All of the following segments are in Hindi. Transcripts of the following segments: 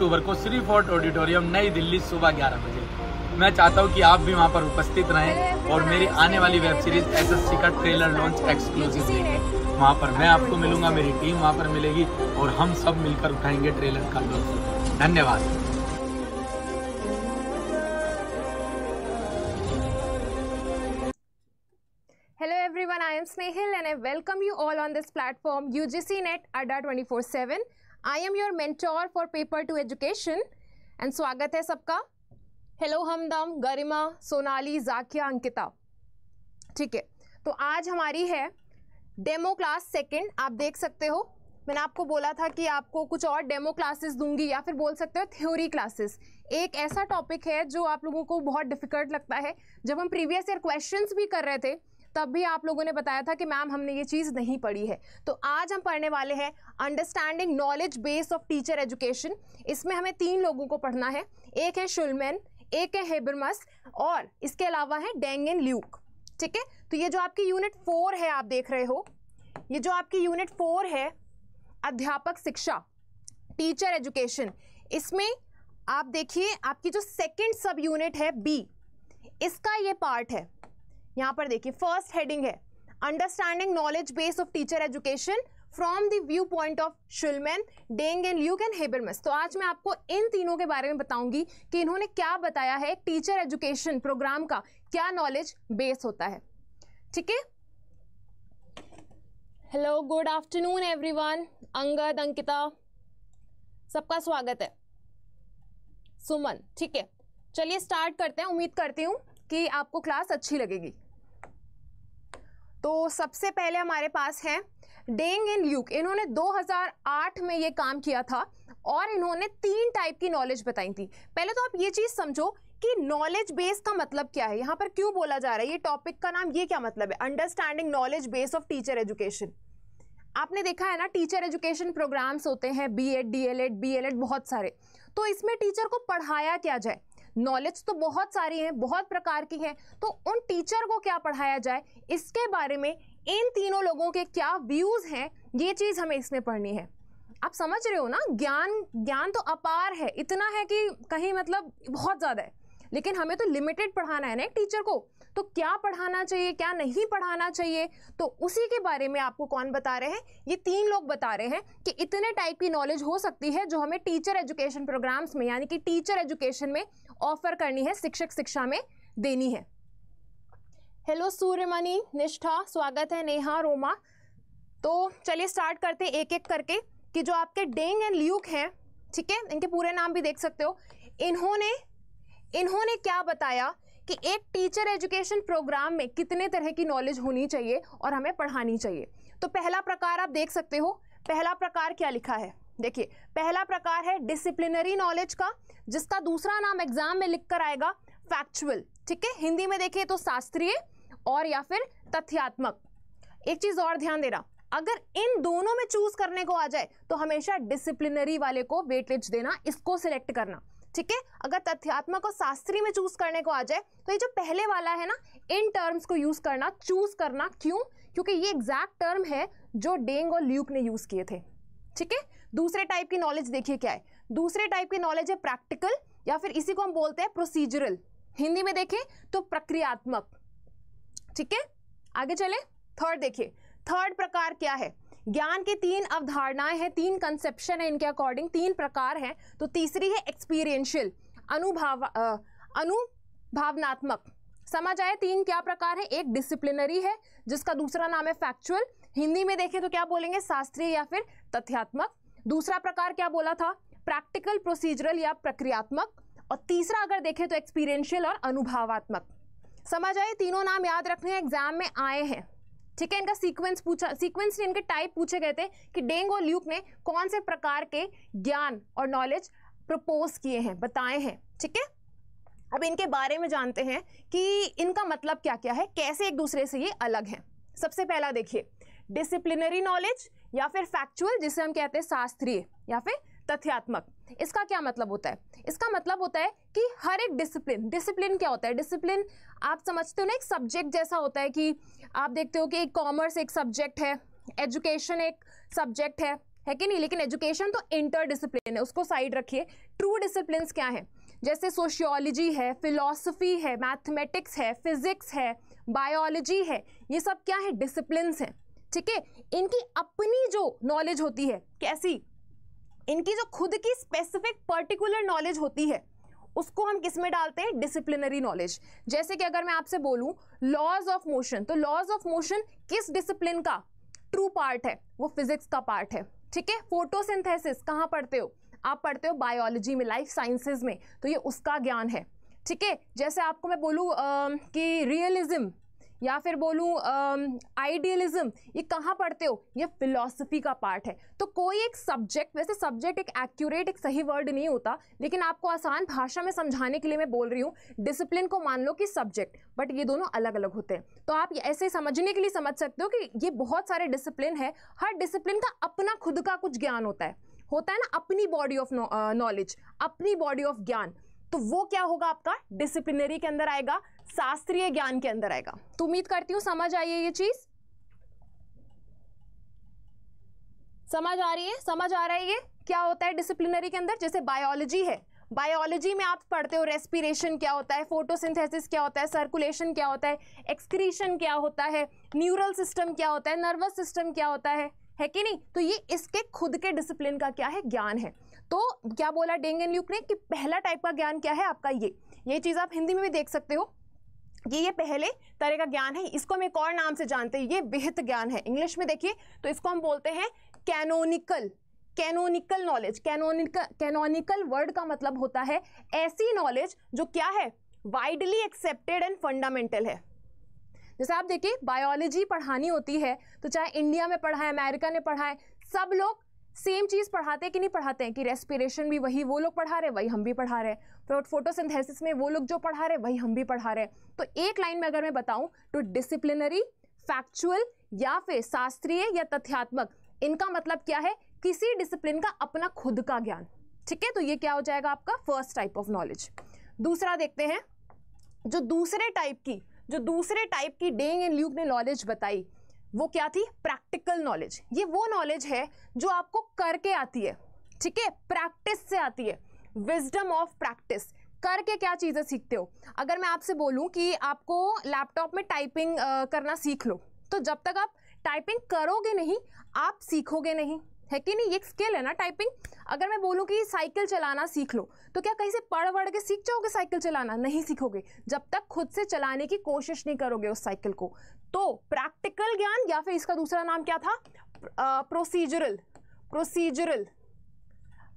अक्टूबर को श्री फोर्ट ऑडिटोरियम नई दिल्ली सुबह ग्यारह बजे मैं चाहता हूँ कि आप भी वहाँ पर उपस्थित रहें और मेरी आने वाली वेब सीरीज एस एसएससी का ट्रेलर लॉन्च एक्सक्लूसिव देखें वहाँ पर मैं आपको मिलूंगा मेरी टीम वहाँ पर मिलेगी और हम सब मिलकर उठाएंगे ट्रेलर का लॉन्च धन्यवाद everyone, I am Snehil and I welcome you all on this platform UGC Net ADA 24-7. I am your mentor for paper two education and स्वागत है सबका हेलो हमदम गरिमा सोनाली जाकिया अंकिता ठीक है तो आज हमारी है डेमो क्लास सेकंड आप देख सकते हो मैंने आपको बोला था कि आपको कुछ और डेमो क्लासेस दूंगी या फिर बोल सकते हो थ्योरी क्लासेस एक ऐसा टॉपिक है जो आप लोगों को बहुत डिफिकल्ट लगता है जब हम प्रीवियस ईयर क्वेश्चंस भी कर रहे थे तब भी आप लोगों ने बताया था कि मैम हमने ये चीज़ नहीं पढ़ी है तो आज हम पढ़ने वाले हैं understanding knowledge base of teacher education इसमें हमें तीन लोगों को पढ़ना है एक है शुलमैन एक है हेबरमस और इसके अलावा है डेंगन ल्यूक ठीक है तो ये जो आपकी यूनिट फोर है आप देख रहे हो ये जो आपकी यूनिट फोर है अध्यापक शिक्षा टीचर एजुकेशन इसमें आप देखिए आपकी जो सेकंड सब यूनिट है बी इसका ये पार्ट है यहाँ पर देखिए फर्स्ट हेडिंग है understanding knowledge base of teacher education from the view point of Shulman Deng and Luke and Habermas तो आज मैं आपको इन तीनों के बारे में बताऊंगी कि इन्होंने क्या बताया है टीचर एजुकेशन प्रोग्राम का क्या नॉलेज बेस होता है ठीक है hello good afternoon everyone Angad Ankita सबका स्वागत है सुमन ठीक है चलिए स्टार्ट करते हैं उम्मीद करती हूँ कि आपको क्लास अच्छी लगेगी तो सबसे पहले हमारे पास है डेंग एंड ल्यूक इन्होंने 2008 में ये काम किया था और इन्होंने तीन टाइप की नॉलेज बताई थी पहले तो आप ये चीज़ समझो कि नॉलेज बेस का मतलब क्या है यहाँ पर क्यों बोला जा रहा है ये टॉपिक का नाम ये क्या मतलब है understanding knowledge base of teacher education आपने देखा है ना टीचर एजुकेशन प्रोग्राम्स होते हैं B Ed D El Ed B El Ed बहुत सारे तो इसमें टीचर को पढ़ाया क्या जाए नॉलेज तो बहुत सारी हैं बहुत प्रकार की हैं तो उन टीचर को क्या पढ़ाया जाए इसके बारे में इन तीनों लोगों के क्या व्यूज़ हैं ये चीज़ हमें इसमें पढ़नी है आप समझ रहे हो ना ज्ञान ज्ञान तो अपार है इतना है कि कहीं मतलब बहुत ज़्यादा है लेकिन हमें तो लिमिटेड पढ़ाना है ना टीचर को तो क्या पढ़ाना चाहिए क्या नहीं पढ़ाना चाहिए तो उसी के बारे में आपको कौन बता रहे हैं ये तीन लोग बता रहे हैं कि इतने टाइप की नॉलेज हो सकती है जो हमें टीचर एजुकेशन प्रोग्राम्स में यानी कि टीचर एजुकेशन में ऑफर करनी है शिक्षक शिक्षा में देनी है हेलो सूर्यमणि निष्ठा स्वागत है नेहा रोमा तो चलिए स्टार्ट करते हैं एक एक करके कि जो आपके डेंग एंड ल्यूक हैं ठीक है इनके पूरे नाम भी देख सकते हो इन्होंने इन्होंने क्या बताया कि एक टीचर एजुकेशन प्रोग्राम में कितने तरह की नॉलेज होनी चाहिए और हमें पढ़ानी चाहिए तो पहला प्रकार आप देख सकते हो पहला प्रकार क्या लिखा है देखिए पहला प्रकार है डिसिप्लिनरी नॉलेज का जिसका दूसरा नाम एग्जाम में लिख कर आएगा फैक्चुअल ठीक है हिंदी में देखिए तो शास्त्रीय और या फिर तथ्यात्मक एक चीज़ और ध्यान देना अगर इन दोनों में चूज करने को आ जाए तो हमेशा डिसिप्लिनरी वाले को वेटेज देना इसको सिलेक्ट करना ठीक है अगर तथ्यात्मक और शास्त्री में चूज करने को आ जाए तो ये जो पहले वाला है ना इन टर्म्स को यूज करना चूज करना क्यों क्योंकि ये एग्जैक्ट टर्म है जो डेंग और ल्यूक ने यूज किए थे ठीक है दूसरे टाइप की नॉलेज देखिए क्या है दूसरे टाइप की नॉलेज है प्रैक्टिकल या फिर इसी को हम बोलते हैं प्रोसीजरल हिंदी में देखें तो प्रक्रियात्मक ठीक है आगे चले थर्ड देखिए थर्ड प्रकार क्या है ज्ञान के तीन अवधारणाएं हैं तीन कंसेप्शन है इनके अकॉर्डिंग तीन प्रकार हैं तो तीसरी है एक्सपीरियंशियल अनुभाव अनुभावनात्मक समझ आए तीन क्या प्रकार है एक डिसिप्लिनरी है जिसका दूसरा नाम है फैक्चुअल हिंदी में देखें तो क्या बोलेंगे शास्त्रीय या फिर तथ्यात्मक दूसरा प्रकार क्या बोला था प्रैक्टिकल प्रोसीजरल या प्रक्रियात्मक और तीसरा अगर देखें तो एक्सपीरियंशियल और अनुभावात्मक समझ आए तीनों नाम याद रखने एग्जाम में आए हैं ठीक है इनका सीक्वेंस पूछा सीक्वेंस ने इनके टाइप पूछे गए थे कि डेंग और ल्यूक ने कौन से प्रकार के ज्ञान और नॉलेज प्रपोज किए हैं बताए हैं ठीक है अब इनके बारे में जानते हैं कि इनका मतलब क्या क्या है कैसे एक दूसरे से ये अलग हैं सबसे पहला देखिए डिसिप्लिनरी नॉलेज या फिर फैक्चुअल जिसे हम कहते हैं शास्त्रीय या फिर तथ्यात्मक इसका क्या मतलब होता है इसका मतलब होता है कि हर एक डिसिप्लिन डिसिप्लिन क्या होता है डिसिप्लिन आप समझते हो ना एक सब्जेक्ट जैसा होता है कि आप देखते हो कि कॉमर्स एक सब्जेक्ट है एजुकेशन एक सब्जेक्ट है है कि नहीं लेकिन एजुकेशन तो इंटर डिसिप्लिन है उसको साइड रखिए ट्रू डिसिप्लिन क्या हैं जैसे सोशियोलॉजी है फिलोसफी है मैथमेटिक्स है फिजिक्स है बायोलॉजी है ये सब क्या है डिसिप्लिन हैं ठीक है इनकी अपनी जो नॉलेज होती है कैसी इनकी जो खुद की स्पेसिफिक पर्टिकुलर नॉलेज होती है उसको हम किस में डालते हैं डिसिप्लिनरी नॉलेज जैसे कि अगर मैं आपसे बोलूं लॉज ऑफ मोशन तो लॉज ऑफ मोशन किस डिसिप्लिन का ट्रू पार्ट है वो फिजिक्स का पार्ट है ठीक है फोटोसिंथेसिस कहाँ पढ़ते हो आप पढ़ते हो बायोलॉजी में लाइफ साइंसेज में तो ये उसका ज्ञान है ठीक है जैसे आपको मैं बोलूँ कि रियलिज्म या फिर बोलूँ आइडियलिज्म ये कहाँ पढ़ते हो ये फिलॉसफी का पार्ट है तो कोई एक सब्जेक्ट वैसे सब्जेक्ट एक एक्यूरेट एक सही वर्ड नहीं होता लेकिन आपको आसान भाषा में समझाने के लिए मैं बोल रही हूँ डिसिप्लिन को मान लो कि सब्जेक्ट बट ये दोनों अलग अलग होते हैं तो आप ऐसे समझने के लिए समझ सकते हो कि ये बहुत सारे डिसिप्लिन है हर डिसिप्लिन का अपना खुद का कुछ ज्ञान होता है होता है ना अपनी बॉडी ऑफ नॉलेज अपनी बॉडी ऑफ ज्ञान तो वो क्या होगा आपका डिसिप्लिनरी के अंदर आएगा शास्त्रीय ज्ञान के अंदर आएगा तो उम्मीद करती हूँ समझ आई है ये चीज समझ आ रही है समझ आ रहा है ये क्या होता है डिसिप्लिनरी के अंदर जैसे बायोलॉजी है बायोलॉजी में आप पढ़ते हो रेस्पिरेशन क्या होता है फोटोसिंथेसिस क्या होता है सर्कुलेशन क्या होता है एक्सक्रीशन क्या होता है न्यूरल सिस्टम क्या होता है नर्वस सिस्टम क्या होता है है कि नहीं तो ये इसके खुद के डिसिप्लिन का क्या है ज्ञान है तो क्या बोला डेंग एंड ल्यूक ने कि पहला टाइप का ज्ञान क्या है आपका ये ये चीज़ आप हिंदी में भी देख सकते हो कि ये पहले तरह का ज्ञान है इसको हम एक और नाम से जानते हैं ये विहित ज्ञान है इंग्लिश में देखिए तो इसको हम बोलते हैं canonical canonical knowledge canonical canonical word का मतलब होता है ऐसी नॉलेज जो क्या है वाइडली एक्सेप्टेड एंड फंडामेंटल है जैसे आप देखिए बायोलॉजी पढ़ानी होती है तो चाहे इंडिया में पढ़ाए अमेरिका ने पढ़ाए सब लोग सेम चीज़ पढ़ाते कि नहीं पढ़ाते हैं कि रेस्पिरेशन भी वही वो लोग पढ़ा रहे वही हम भी पढ़ा रहे हैं फोटोसिंथेसिस तो में वो लोग जो पढ़ा रहे वही हम भी पढ़ा रहे हैं तो एक लाइन में अगर मैं बताऊं तो डिसिप्लिनरी फैक्चुअल या फिर शास्त्रीय या तथ्यात्मक इनका मतलब क्या है किसी डिसिप्लिन का अपना खुद का ज्ञान ठीक है तो ये क्या हो जाएगा आपका फर्स्ट टाइप ऑफ नॉलेज दूसरा देखते हैं जो दूसरे टाइप की जो दूसरे टाइप की डेंग एंड ल्यूक ने नॉलेज बताई वो क्या थी प्रैक्टिकल नॉलेज ये वो नॉलेज है जो आपको करके आती है ठीक है प्रैक्टिस से आती है विजडम ऑफ प्रैक्टिस करके क्या चीज़ें सीखते हो अगर मैं आपसे बोलूं कि आपको लैपटॉप में टाइपिंग करना सीख लो तो जब तक आप टाइपिंग करोगे नहीं आप सीखोगे नहीं है कि नहीं ये एक स्किल है ना टाइपिंग अगर मैं बोलूँ कि साइकिल चलाना सीख लो तो क्या कहीं से पढ़ वढ़ के सीख जाओगे साइकिल चलाना नहीं सीखोगे जब तक खुद से चलाने की कोशिश नहीं करोगे उस साइकिल को तो प्रैक्टिकल ज्ञान या फिर इसका दूसरा नाम क्या था प्रोसीजरल प्रोसीजरल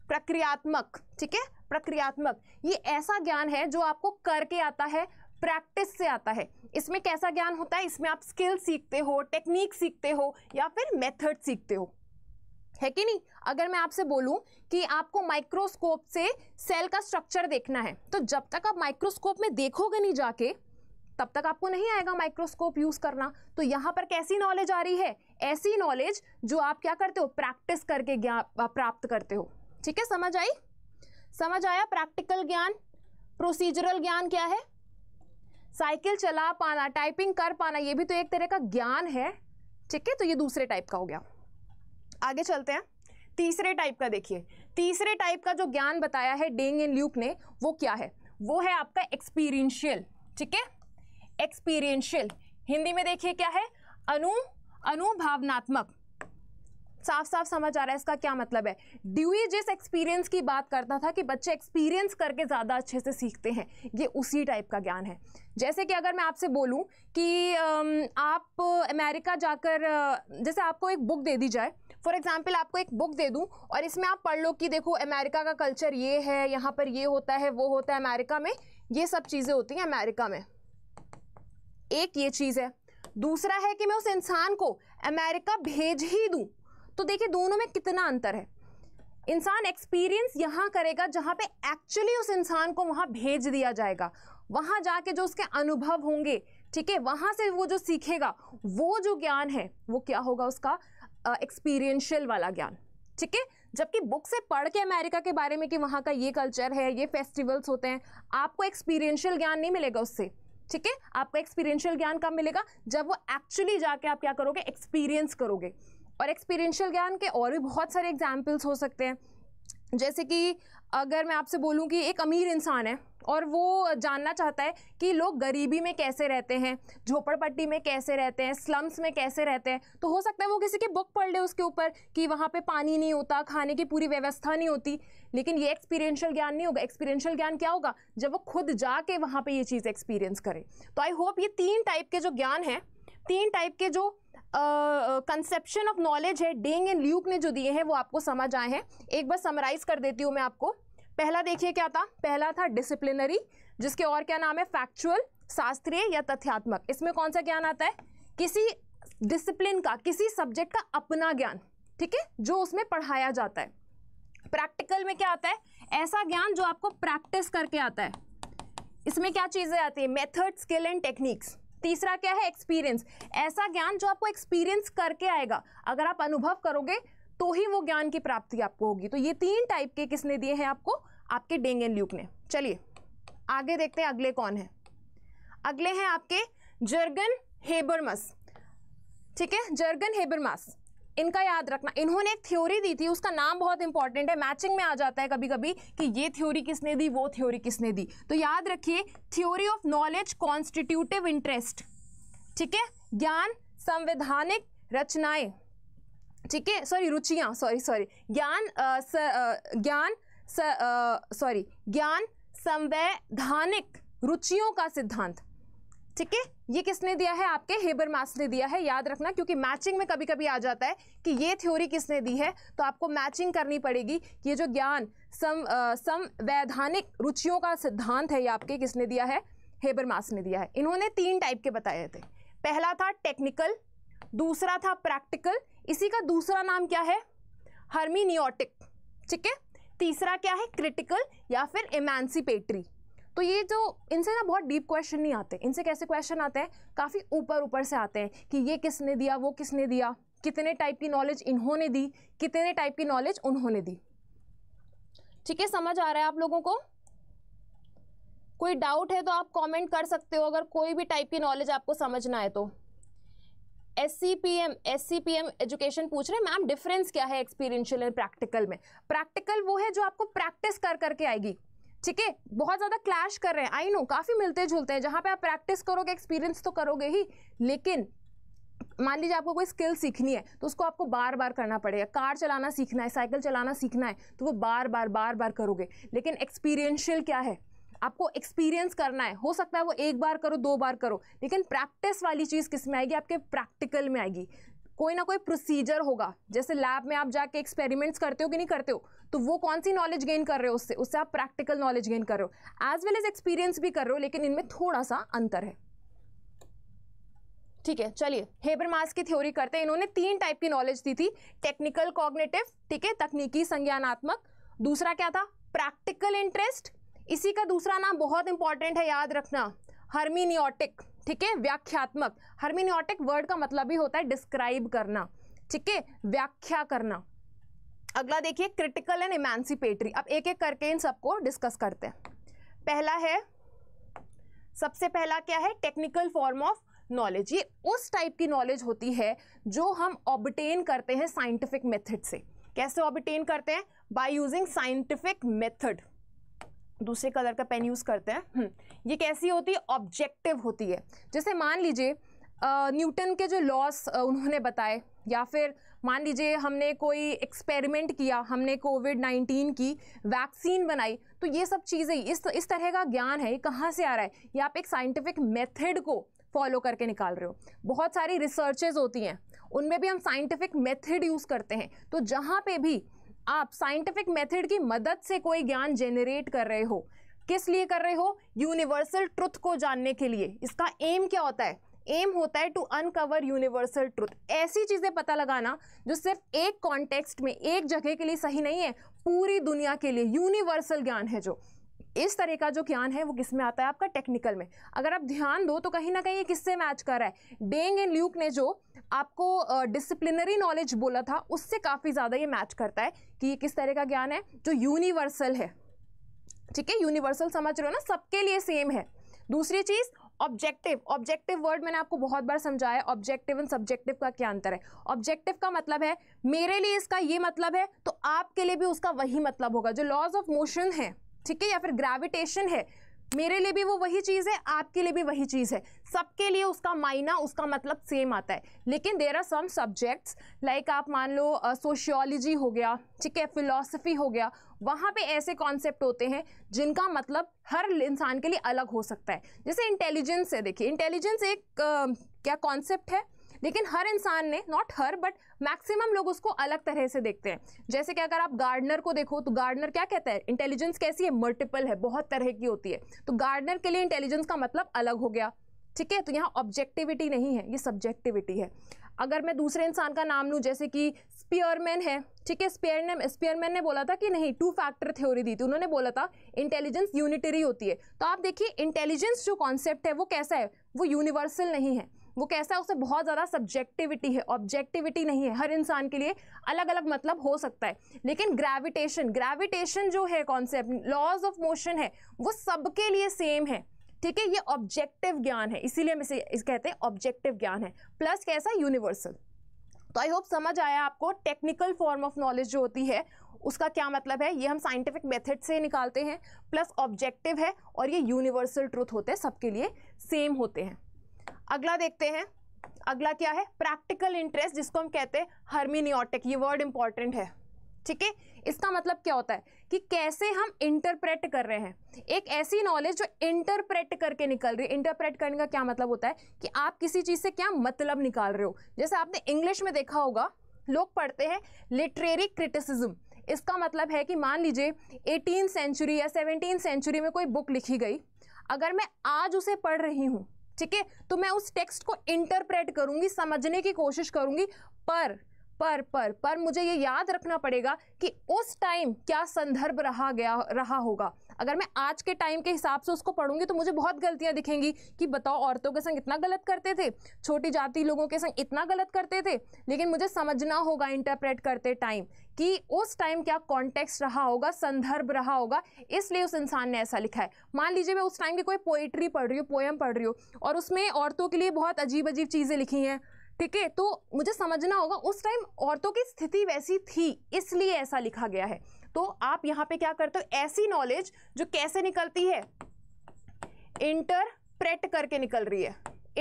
प्रक्रियात्मक ठीक है प्रक्रियात्मक ये ऐसा ज्ञान है जो आपको करके आता है प्रैक्टिस से आता है इसमें कैसा ज्ञान होता है इसमें आप स्किल सीखते हो टेक्निक सीखते हो या फिर मेथड सीखते हो है कि नहीं अगर मैं आपसे बोलूं कि आपको माइक्रोस्कोप से सेल का स्ट्रक्चर देखना है तो जब तक आप माइक्रोस्कोप में देखोगे नहीं जाके तब तक आपको नहीं आएगा माइक्रोस्कोप यूज़ करना तो यहाँ पर कैसी नॉलेज आ रही है ऐसी नॉलेज जो आप क्या करते हो प्रैक्टिस करके ज्ञान प्राप्त करते हो ठीक है समझ आई समझ आया प्रैक्टिकल ज्ञान प्रोसीजरल ज्ञान क्या है साइकिल चला पाना टाइपिंग कर पाना ये भी तो एक तरह का ज्ञान है ठीक है तो ये दूसरे टाइप का हो गया आगे चलते हैं तीसरे टाइप का देखिए तीसरे टाइप का जो ज्ञान बताया है डेंग एंड ल्यूक ने वो क्या है वो है आपका एक्सपीरियंशियल ठीक है एक्सपीरियंशियल हिंदी में देखिए क्या है अनु अनुभावनात्मक साफ साफ समझ आ रहा है इसका क्या मतलब है ड्यूई जिस एक्सपीरियंस की बात करता था कि बच्चे एक्सपीरियंस करके ज़्यादा अच्छे से सीखते हैं ये उसी टाइप का ज्ञान है जैसे कि अगर मैं आपसे बोलूँ कि आप अमेरिका जाकर जैसे आपको एक बुक दे दी जाए फॉर एग्जाम्पल आपको एक बुक दे दूँ और इसमें आप पढ़ लो कि देखो अमेरिका का कल्चर ये है यहाँ पर ये होता है वो होता है अमेरिका में ये सब चीज़ें होती हैं अमेरिका में एक ये चीज़ है दूसरा है कि मैं उस इंसान को अमेरिका भेज ही दूँ तो देखिए दोनों में कितना अंतर है इंसान एक्सपीरियंस यहाँ करेगा जहाँ पे एक्चुअली उस इंसान को वहाँ भेज दिया जाएगा वहाँ जाके जो उसके अनुभव होंगे ठीक है वहाँ से वो जो सीखेगा वो जो ज्ञान है वो क्या होगा उसका एक्सपीरियंशियल वाला ज्ञान ठीक है जबकि बुक से पढ़ के अमेरिका के बारे में कि वहाँ का ये कल्चर है ये फेस्टिवल्स होते हैं आपको एक्सपीरियंशियल ज्ञान नहीं मिलेगा उससे ठीक है आपको एक्सपीरियंशियल ज्ञान कब मिलेगा जब वो एक्चुअली जाके आप क्या करोगे एक्सपीरियंस करोगे और एक्सपीरियंशियल ज्ञान के और भी बहुत सारे एग्जाम्पल्स हो सकते हैं जैसे कि अगर मैं आपसे बोलूँ कि एक अमीर इंसान है और वो जानना चाहता है कि लोग गरीबी में कैसे रहते हैं झोपड़पट्टी में कैसे रहते हैं स्लम्स में कैसे रहते हैं तो हो सकता है वो किसी की बुक पढ़ ले उसके ऊपर कि वहाँ पे पानी नहीं होता खाने की पूरी व्यवस्था नहीं होती लेकिन ये एक्सपीरियंशियल ज्ञान नहीं होगा एक्सपीरियंशियल ज्ञान क्या होगा जब वो खुद जाके वहाँ पर ये चीज़ एक्सपीरियंस करे तो आई होप ये तीन टाइप के जो ज्ञान हैं तीन टाइप के जो कंसेप्शन ऑफ नॉलेज है डेंग एंड ल्यूक ने जो दिए हैं वो आपको समझ आए हैं एक बार समराइज़ कर देती हूँ मैं आपको पहला देखिए क्या था पहला था डिसिप्लिनरी जिसके और क्या नाम है फैक्चुअल शास्त्रीय या तथ्यात्मक इसमें कौन सा ज्ञान आता है किसी डिसिप्लिन का किसी सब्जेक्ट का अपना ज्ञान ठीक है जो उसमें पढ़ाया जाता है प्रैक्टिकल में क्या आता है ऐसा ज्ञान जो आपको प्रैक्टिस करके आता है इसमें क्या चीज़ें आती है मेथड स्किल एंड टेक्निक्स तीसरा क्या है एक्सपीरियंस ऐसा ज्ञान जो आपको एक्सपीरियंस करके आएगा अगर आप अनुभव करोगे तो ही वो ज्ञान की प्राप्ति आपको होगी तो ये तीन टाइप के किसने दिए हैं आपको आपके डेंग एंड ल्यूक ने चलिए आगे देखते हैं अगले कौन है अगले हैं आपके जर्गन हेबरमस ठीक है जर्गन हेबरमास इनका याद रखना इन्होंने एक थ्योरी दी थी उसका नाम बहुत इंपॉर्टेंट है मैचिंग में आ जाता है कभी कभी कि ये थ्योरी किसने दी वो थ्योरी किसने दी तो याद रखिए theory of knowledge constitutive interest ठीक है ज्ञान संवैधानिक रचनाएं ठीक है सॉरी रुचियाँ सॉरी सॉरी ज्ञान ज्ञान सॉरी ज्ञान संवैधानिक रुचियों का सिद्धांत ठीक है ये किसने दिया है आपके हेबर मास ने दिया है याद रखना क्योंकि मैचिंग में कभी कभी आ जाता है कि ये थ्योरी किसने दी है तो आपको मैचिंग करनी पड़ेगी ये जो ज्ञान सम संवैधानिक रुचियों का सिद्धांत है ये आपके किसने दिया है हेबर मास ने दिया है इन्होंने तीन टाइप के बताए थे पहला था टेक्निकल दूसरा था प्रैक्टिकल इसी का दूसरा नाम क्या है हर्मीनियोटिक ठीक है तीसरा क्या है क्रिटिकल या फिर एमानसीपेटरी तो ये जो इनसे ना बहुत डीप क्वेश्चन नहीं आते इनसे कैसे क्वेश्चन आते हैं काफ़ी ऊपर ऊपर से आते हैं कि ये किसने दिया वो किसने दिया कितने टाइप की नॉलेज इन्होंने दी कितने टाइप की नॉलेज उन्होंने दी ठीक है समझ आ रहा है आप लोगों को कोई डाउट है तो आप कमेंट कर सकते हो अगर कोई भी टाइप की नॉलेज आपको समझना है तो S C P M S C P M education पूछ रहे हैं मैम डिफरेंस क्या है एक्सपीरियंशियल एंड प्रैक्टिकल में प्रैक्टिकल वो है जो आपको प्रैक्टिस कर करके आएगी ठीक है बहुत ज़्यादा क्लैश कर रहे हैं आई नो काफ़ी मिलते जुलते हैं जहाँ पे आप प्रैक्टिस करोगे एक्सपीरियंस तो करोगे ही लेकिन मान लीजिए आपको कोई स्किल सीखनी है तो उसको आपको बार बार करना पड़ेगा कार चलाना सीखना है साइकिल चलाना सीखना है तो वो बार बार बार बार करोगे लेकिन एक्सपीरियंशियल क्या है आपको एक्सपीरियंस करना है हो सकता है वो एक बार करो दो बार करो लेकिन प्रैक्टिस वाली चीज़ किस में आएगी आपके प्रैक्टिकल में आएगी कोई ना कोई प्रोसीजर होगा जैसे लैब में आप जाके एक्सपेरिमेंट्स करते हो कि नहीं करते हो तो वो कौन सी नॉलेज गेन कर रहे हो उससे उससे आप प्रैक्टिकल नॉलेज गेन कर रहे हो एज वेल एज एक्सपीरियंस भी कर रहे हो लेकिन इनमें थोड़ा सा अंतर है ठीक है चलिए हेबर मास की थ्योरी करते हैं इन्होंने तीन टाइप की नॉलेज दी थी टेक्निकल कॉग्नेटिव ठीक है तकनीकी संज्ञानात्मक दूसरा क्या था प्रैक्टिकल इंटरेस्ट इसी का दूसरा नाम बहुत इंपॉर्टेंट है याद रखना हर्मिनियोटिक ठीक है व्याख्यात्मक हर्मीनियोटिक वर्ड का मतलब ही होता है डिस्क्राइब करना ठीक है व्याख्या करना अगला देखिए क्रिटिकल एंड इमेंसिपेटरी अब एक एक करके इन सबको डिस्कस करते हैं पहला है सबसे पहला क्या है टेक्निकल फॉर्म ऑफ नॉलेज ये उस टाइप की नॉलेज होती है जो हम ऑबटेन करते हैं साइंटिफिक मेथड से कैसे ऑबटेन करते हैं बाय यूजिंग साइंटिफिक मेथड दूसरे कलर का पेन यूज़ करते हैं हम्म, ये कैसी होती है ऑब्जेक्टिव होती है जैसे मान लीजिए न्यूटन के जो लॉस उन्होंने बताए या फिर मान लीजिए हमने कोई एक्सपेरिमेंट किया हमने कोविड नाइन्टीन की वैक्सीन बनाई तो ये सब चीज़ें इस इस तरह का ज्ञान है ये कहाँ से आ रहा है ये आप एक साइंटिफिक मेथड को फॉलो करके निकाल रहे हो बहुत सारी रिसर्चेज होती हैं उनमें भी हम साइंटिफिक मेथड यूज़ करते हैं तो जहाँ पे भी आप साइंटिफिक मेथड की मदद से कोई ज्ञान जेनरेट कर रहे हो किस लिए कर रहे हो यूनिवर्सल ट्रुथ को जानने के लिए इसका एम क्या होता है एम होता है टू अनकवर यूनिवर्सल ट्रुथ ऐसी चीज़ें पता लगाना जो सिर्फ एक कॉन्टेक्स्ट में एक जगह के लिए सही नहीं है पूरी दुनिया के लिए यूनिवर्सल ज्ञान है जो इस तरह का जो ज्ञान है वो किस में आता है आपका टेक्निकल में अगर आप ध्यान दो तो कहीं ना कहीं ये किससे मैच कर रहा है डेंग एंड ल्यूक ने जो आपको डिसिप्लिनरी uh, नॉलेज बोला था उससे काफ़ी ज़्यादा ये मैच करता है कि ये किस तरह का ज्ञान है जो यूनिवर्सल है ठीक है यूनिवर्सल समझ रहे हो ना सबके लिए सेम है दूसरी चीज़ ऑब्जेक्टिव ऑब्जेक्टिव वर्ड मैंने आपको बहुत बार समझाया ऑब्जेक्टिव एंड सब्जेक्टिव का क्या अंतर है ऑब्जेक्टिव का मतलब है मेरे लिए इसका ये मतलब है तो आपके लिए भी उसका वही मतलब होगा जो लॉज ऑफ मोशन है ठीक है या फिर ग्रेविटेशन है मेरे लिए भी वो वही चीज़ है आपके लिए भी वही चीज़ है सबके लिए उसका मायना उसका मतलब सेम आता है लेकिन there are some subjects like आप मान लो सोशियोलॉजी uh, हो गया ठीक है फिलोसफी हो गया वहाँ पे ऐसे कॉन्सेप्ट होते हैं जिनका मतलब हर इंसान के लिए अलग हो सकता है जैसे इंटेलिजेंस है देखिए इंटेलिजेंस एक uh, क्या कॉन्सेप्ट है लेकिन हर इंसान ने नॉट हर बट मैक्सिमम लोग उसको अलग तरह से देखते हैं जैसे कि अगर आप गार्डनर को देखो तो गार्डनर क्या कहता है इंटेलिजेंस कैसी है मल्टीपल है बहुत तरह की होती है तो गार्डनर के लिए इंटेलिजेंस का मतलब अलग हो गया ठीक है तो यहाँ ऑब्जेक्टिविटी नहीं है ये सब्जेक्टिविटी है अगर मैं दूसरे इंसान का नाम लूँ जैसे कि स्पियरमैन है ठीक है स्पेयर ने स्पेयरमैन ने बोला था कि नहीं टू फैक्टर थ्योरी दी थी उन्होंने बोला था इंटेलिजेंस यूनिटरी होती है तो आप देखिए इंटेलिजेंस जो कॉन्सेप्ट है वो कैसा है वो यूनिवर्सल नहीं है वो कैसा है उससे बहुत ज़्यादा सब्जेक्टिविटी है ऑब्जेक्टिविटी नहीं है हर इंसान के लिए अलग अलग मतलब हो सकता है लेकिन ग्रेविटेशन ग्रेविटेशन जो है कॉन्सेप्ट लॉज ऑफ मोशन है वो सबके लिए सेम है ठीक है ये ऑब्जेक्टिव ज्ञान है इसीलिए हम इसे कहते हैं ऑब्जेक्टिव ज्ञान है प्लस कैसा यूनिवर्सल तो आई होप समझ आया आपको टेक्निकल फॉर्म ऑफ नॉलेज जो होती है उसका क्या मतलब है ये हम साइंटिफिक मेथड से निकालते हैं प्लस ऑब्जेक्टिव है और ये यूनिवर्सल ट्रूथ होते हैं सबके लिए सेम होते हैं अगला देखते हैं अगला क्या है प्रैक्टिकल इंटरेस्ट जिसको हम कहते हैं हर्मिनियोटिक ये वर्ड इंपॉर्टेंट है ठीक है इसका मतलब क्या होता है कि कैसे हम इंटरप्रेट कर रहे हैं एक ऐसी नॉलेज जो इंटरप्रेट करके निकल रही है इंटरप्रेट करने का क्या मतलब होता है कि आप किसी चीज़ से क्या मतलब निकाल रहे हो जैसे आपने इंग्लिश में देखा होगा लोग पढ़ते हैं लिटरेरी क्रिटिसिज्म इसका मतलब है कि मान लीजिए एटीन सेंचुरी या सेवनटीन सेंचुरी में कोई बुक लिखी गई अगर मैं आज उसे पढ़ रही हूँ ठीक है तो मैं उस टेक्स्ट को इंटरप्रेट करूंगी समझने की कोशिश करूंगी पर पर पर पर मुझे ये याद रखना पड़ेगा कि उस टाइम क्या संदर्भ रहा गया रहा होगा अगर मैं आज के टाइम के हिसाब से उसको पढ़ूंगी तो मुझे बहुत गलतियाँ दिखेंगी कि बताओ औरतों के संग इतना गलत करते थे छोटी जाति लोगों के संग इतना गलत करते थे लेकिन मुझे समझना होगा इंटरप्रेट करते टाइम कि उस टाइम क्या कॉन्टेक्स्ट रहा होगा संदर्भ रहा होगा इसलिए उस इंसान ने ऐसा लिखा है मान लीजिए मैं उस टाइम की कोई पोइट्री पढ़ रही हूँ पोएम पढ़ रही हूँ और उसमें औरतों के लिए बहुत अजीब अजीब चीज़ें लिखी हैं ठीक है तो मुझे समझना होगा उस टाइम औरतों की स्थिति वैसी थी इसलिए ऐसा लिखा गया है तो आप यहां पे क्या करते हो ऐसी नॉलेज जो कैसे निकलती है इंटरप्रेट करके निकल रही है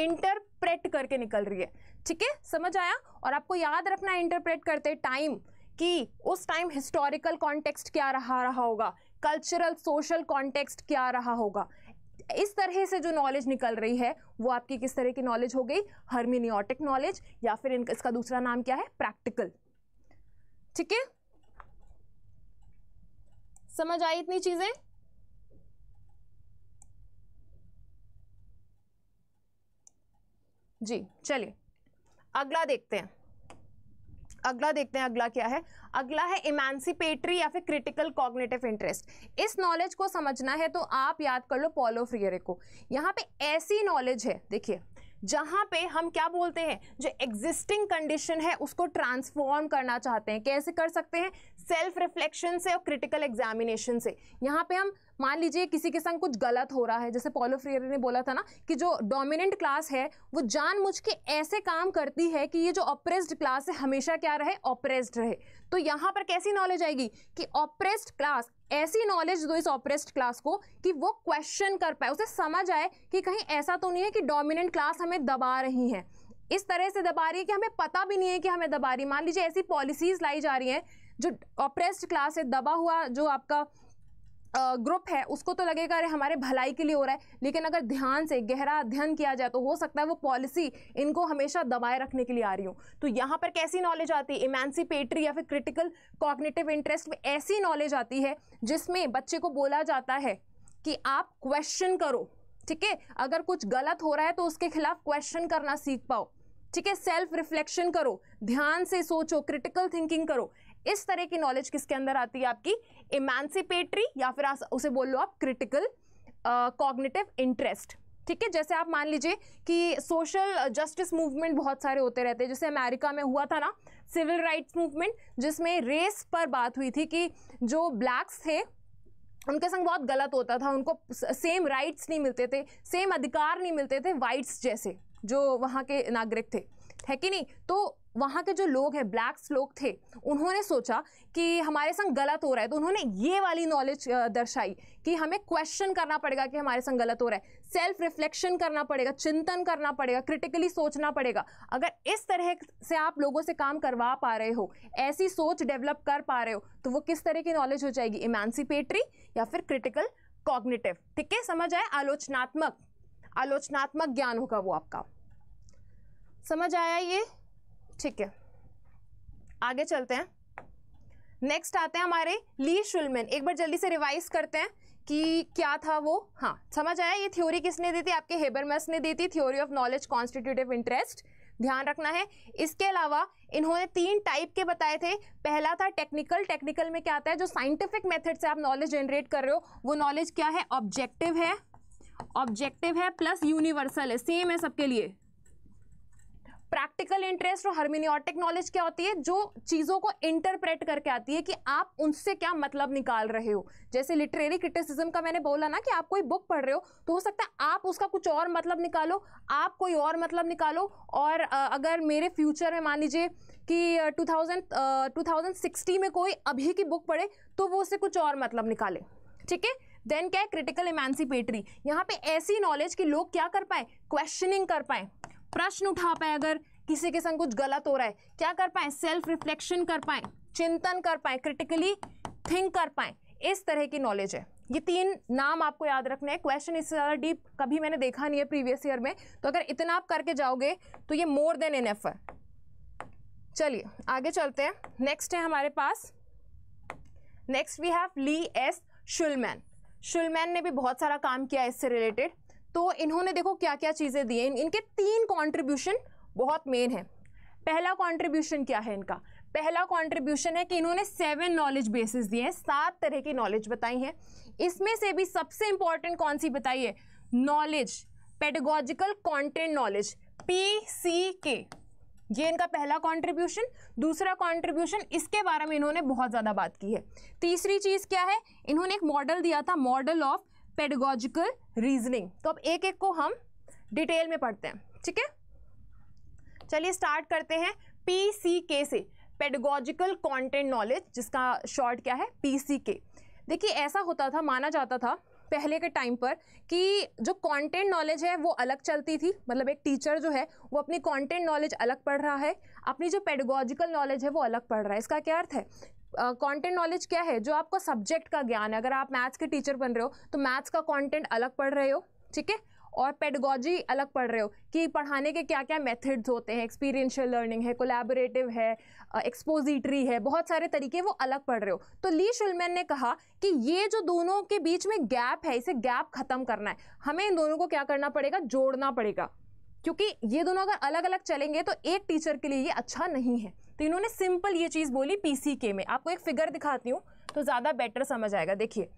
इंटरप्रेट करके निकल रही है ठीक है समझ आया और आपको याद रखना इंटरप्रेट करते टाइम कि उस टाइम हिस्टोरिकल कॉन्टेक्स्ट क्या रहा रहा होगा कल्चरल सोशल कॉन्टेक्स्ट क्या रहा होगा इस तरह से जो नॉलेज निकल रही है वो आपकी किस तरह की नॉलेज हो गई हर्मिनियोटिक नॉलेज या फिर इसका दूसरा नाम क्या है प्रैक्टिकल ठीक है समझ आई इतनी चीजें जी चलिए अगला देखते हैं अगला देखते हैं अगला क्या है अगला है इमेंसिपेटरी या फिर क्रिटिकल कॉग्नेटिव इंटरेस्ट इस नॉलेज को समझना है तो आप याद कर लो पॉलो फ्रियरे को यहाँ पे ऐसी नॉलेज है देखिए जहाँ पे हम क्या बोलते हैं जो एग्जिस्टिंग कंडीशन है उसको ट्रांसफॉर्म करना चाहते हैं कैसे कर सकते हैं सेल्फ रिफ्लेक्शन से और क्रिटिकल एग्जामिनेशन से यहाँ पे हम मान लीजिए किसी के संग कुछ गलत हो रहा है जैसे पॉलो फ्रियर ने बोला था ना कि जो डोमिनेंट क्लास है वो जानबूझ के ऐसे काम करती है कि ये जो ऑपरेस्ड क्लास है हमेशा क्या रहे ऑपरेस्ड रहे तो यहाँ पर कैसी नॉलेज आएगी कि ऑपरेस्ड क्लास ऐसी नॉलेज दो इस ऑपरेस्ट क्लास को कि वो क्वेश्चन कर पाए उसे समझ आए कि कहीं ऐसा तो नहीं है कि डोमिनेंट क्लास हमें दबा रही हैं इस तरह से दबा रही है कि हमें पता भी नहीं है कि हमें दबा रही मान लीजिए ऐसी पॉलिसीज लाई जा रही हैं जो ऑपरेस्ड क्लास है दबा हुआ जो आपका ग्रुप है उसको तो लगेगा अरे हमारे भलाई के लिए हो रहा है लेकिन अगर ध्यान से गहरा अध्ययन किया जाए तो हो सकता है वो पॉलिसी इनको हमेशा दबाए रखने के लिए आ रही हो तो यहाँ पर कैसी नॉलेज आती है इमेंसिपेटरी या फिर क्रिटिकल कॉग्निटिव इंटरेस्ट में ऐसी नॉलेज आती है जिसमें बच्चे को बोला जाता है कि आप क्वेश्चन करो ठीक है अगर कुछ गलत हो रहा है तो उसके खिलाफ क्वेश्चन करना सीख पाओ ठीक है सेल्फ रिफ्लेक्शन करो ध्यान से सोचो क्रिटिकल थिंकिंग करो इस तरह की नॉलेज किसके अंदर आती है आपकी इमानसिपेटरी या फिर उसे बोल लो आप क्रिटिकल कॉग्निटिव इंटरेस्ट ठीक है जैसे आप मान लीजिए कि सोशल जस्टिस मूवमेंट बहुत सारे होते रहते हैं जैसे अमेरिका में हुआ था ना सिविल राइट्स मूवमेंट जिसमें रेस पर बात हुई थी कि जो ब्लैक्स थे उनके संग बहुत गलत होता था उनको सेम राइट्स नहीं मिलते थे सेम अधिकार नहीं मिलते थे वाइट्स जैसे जो वहाँ के नागरिक थे है कि नहीं तो वहाँ के जो लोग हैं ब्लैक्स लोग थे उन्होंने सोचा कि हमारे संग गलत हो रहा है तो उन्होंने ये वाली नॉलेज दर्शाई कि हमें क्वेश्चन करना पड़ेगा कि हमारे संग गलत हो रहा है सेल्फ रिफ्लेक्शन करना पड़ेगा चिंतन करना पड़ेगा क्रिटिकली सोचना पड़ेगा अगर इस तरह से आप लोगों से काम करवा पा रहे हो ऐसी सोच डेवलप कर पा रहे हो तो वो किस तरह की नॉलेज हो जाएगी इमानसिपेटरी या फिर क्रिटिकल कॉग्निटिव ठीक है समझ आए आलोचनात्मक आलोचनात्मक ज्ञान होगा वो आपका समझ आया ये ठीक है आगे चलते हैं नेक्स्ट आते हैं हमारे ली शुलमैन एक बार जल्दी से रिवाइज करते हैं कि क्या था वो हाँ समझ आया ये थ्योरी किसने दी थी आपके हेबरमस ने दी थी theory of knowledge constitutive interest ध्यान रखना है इसके अलावा इन्होंने तीन टाइप के बताए थे पहला था टेक्निकल टेक्निकल में क्या आता है जो साइंटिफिक मेथड से आप नॉलेज जनरेट कर रहे हो वो नॉलेज क्या है ऑब्जेक्टिव है ऑब्जेक्टिव है प्लस यूनिवर्सल है सेम है सबके लिए प्रैक्टिकल इंटरेस्ट और हर्मिनियोटिक नॉलेज क्या होती है जो चीज़ों को इंटरप्रेट करके आती है कि आप उनसे क्या मतलब निकाल रहे हो जैसे लिटरेरी क्रिटिसिज्म का मैंने बोला ना कि आप कोई बुक पढ़ रहे हो तो हो सकता है आप उसका कुछ और मतलब निकालो आप कोई और मतलब निकालो और अगर मेरे फ्यूचर में मान लीजिए कि टू थाउजेंड में कोई अभी की बुक पढ़े तो वो उससे कुछ और मतलब निकाले ठीक है देन क्या है क्रिटिकल इमेंसिपेटरी यहाँ पे ऐसी नॉलेज कि लोग क्या कर पाए क्वेश्चनिंग कर पाए प्रश्न उठा पाए अगर किसी के संग कुछ गलत हो रहा है क्या कर पाए सेल्फ रिफ्लेक्शन कर पाए चिंतन कर पाए क्रिटिकली थिंक कर पाए इस तरह की नॉलेज है ये तीन नाम आपको याद रखना है क्वेश्चन इससे ज़्यादा डीप कभी मैंने देखा नहीं है प्रीवियस ईयर में तो अगर इतना आप करके जाओगे तो ये मोर देन एन है चलिए आगे चलते हैं नेक्स्ट है हमारे पास next we have Lee S Shulman Shulman ने भी बहुत सारा काम किया इससे रिलेटेड तो इन्होंने देखो क्या क्या चीज़ें दी हैं इनके तीन कॉन्ट्रीब्यूशन बहुत मेन है पहला कॉन्ट्रीब्यूशन क्या है इनका पहला कॉन्ट्रीब्यूशन है कि इन्होंने सेवन नॉलेज बेसिस दिए हैं सात तरह की नॉलेज बताई हैं इसमें से भी सबसे इंपॉर्टेंट कौन सी बताई है knowledge pedagogical content knowledge P C K ये इनका पहला कॉन्ट्रीब्यूशन दूसरा कॉन्ट्रीब्यूशन इसके बारे में इन्होंने बहुत ज़्यादा बात की है तीसरी चीज़ क्या है इन्होंने एक मॉडल दिया था मॉडल ऑफ पेडगोजिकल रीजनिंग तो अब एक एक को हम डिटेल में पढ़ते हैं ठीक है चलिए स्टार्ट करते हैं पी सी के से पेडगोजिकल कॉन्टेंट नॉलेज जिसका शॉर्ट क्या है पी सी के देखिए ऐसा होता था माना जाता था पहले के टाइम पर कि जो कंटेंट नॉलेज है वो अलग चलती थी मतलब एक टीचर जो है वो अपनी कंटेंट नॉलेज अलग पढ़ रहा है अपनी जो पेडगोजिकल नॉलेज है वो अलग पढ़ रहा है इसका क्या अर्थ है कंटेंट uh, नॉलेज क्या है जो आपको सब्जेक्ट का ज्ञान है अगर आप मैथ्स के टीचर बन रहे हो तो मैथ्स का कंटेंट अलग पढ़ रहे हो ठीक है और पेडगोजी अलग पढ़ रहे हो कि पढ़ाने के क्या क्या मेथड्स होते हैं एक्सपीरियंशियल लर्निंग है कोलैबोरेटिव है एक्सपोजिटरी है बहुत सारे तरीके वो अलग पढ़ रहे हो तो ली शुलमैन ने कहा कि ये जो दोनों के बीच में गैप है इसे गैप ख़त्म करना है हमें इन दोनों को क्या करना पड़ेगा जोड़ना पड़ेगा क्योंकि ये दोनों अगर अलग अलग चलेंगे तो एक टीचर के लिए ये अच्छा नहीं है तो इन्होंने सिंपल ये चीज़ बोली के में आपको एक फिगर दिखाती हूँ तो ज़्यादा बेटर समझ आएगा देखिए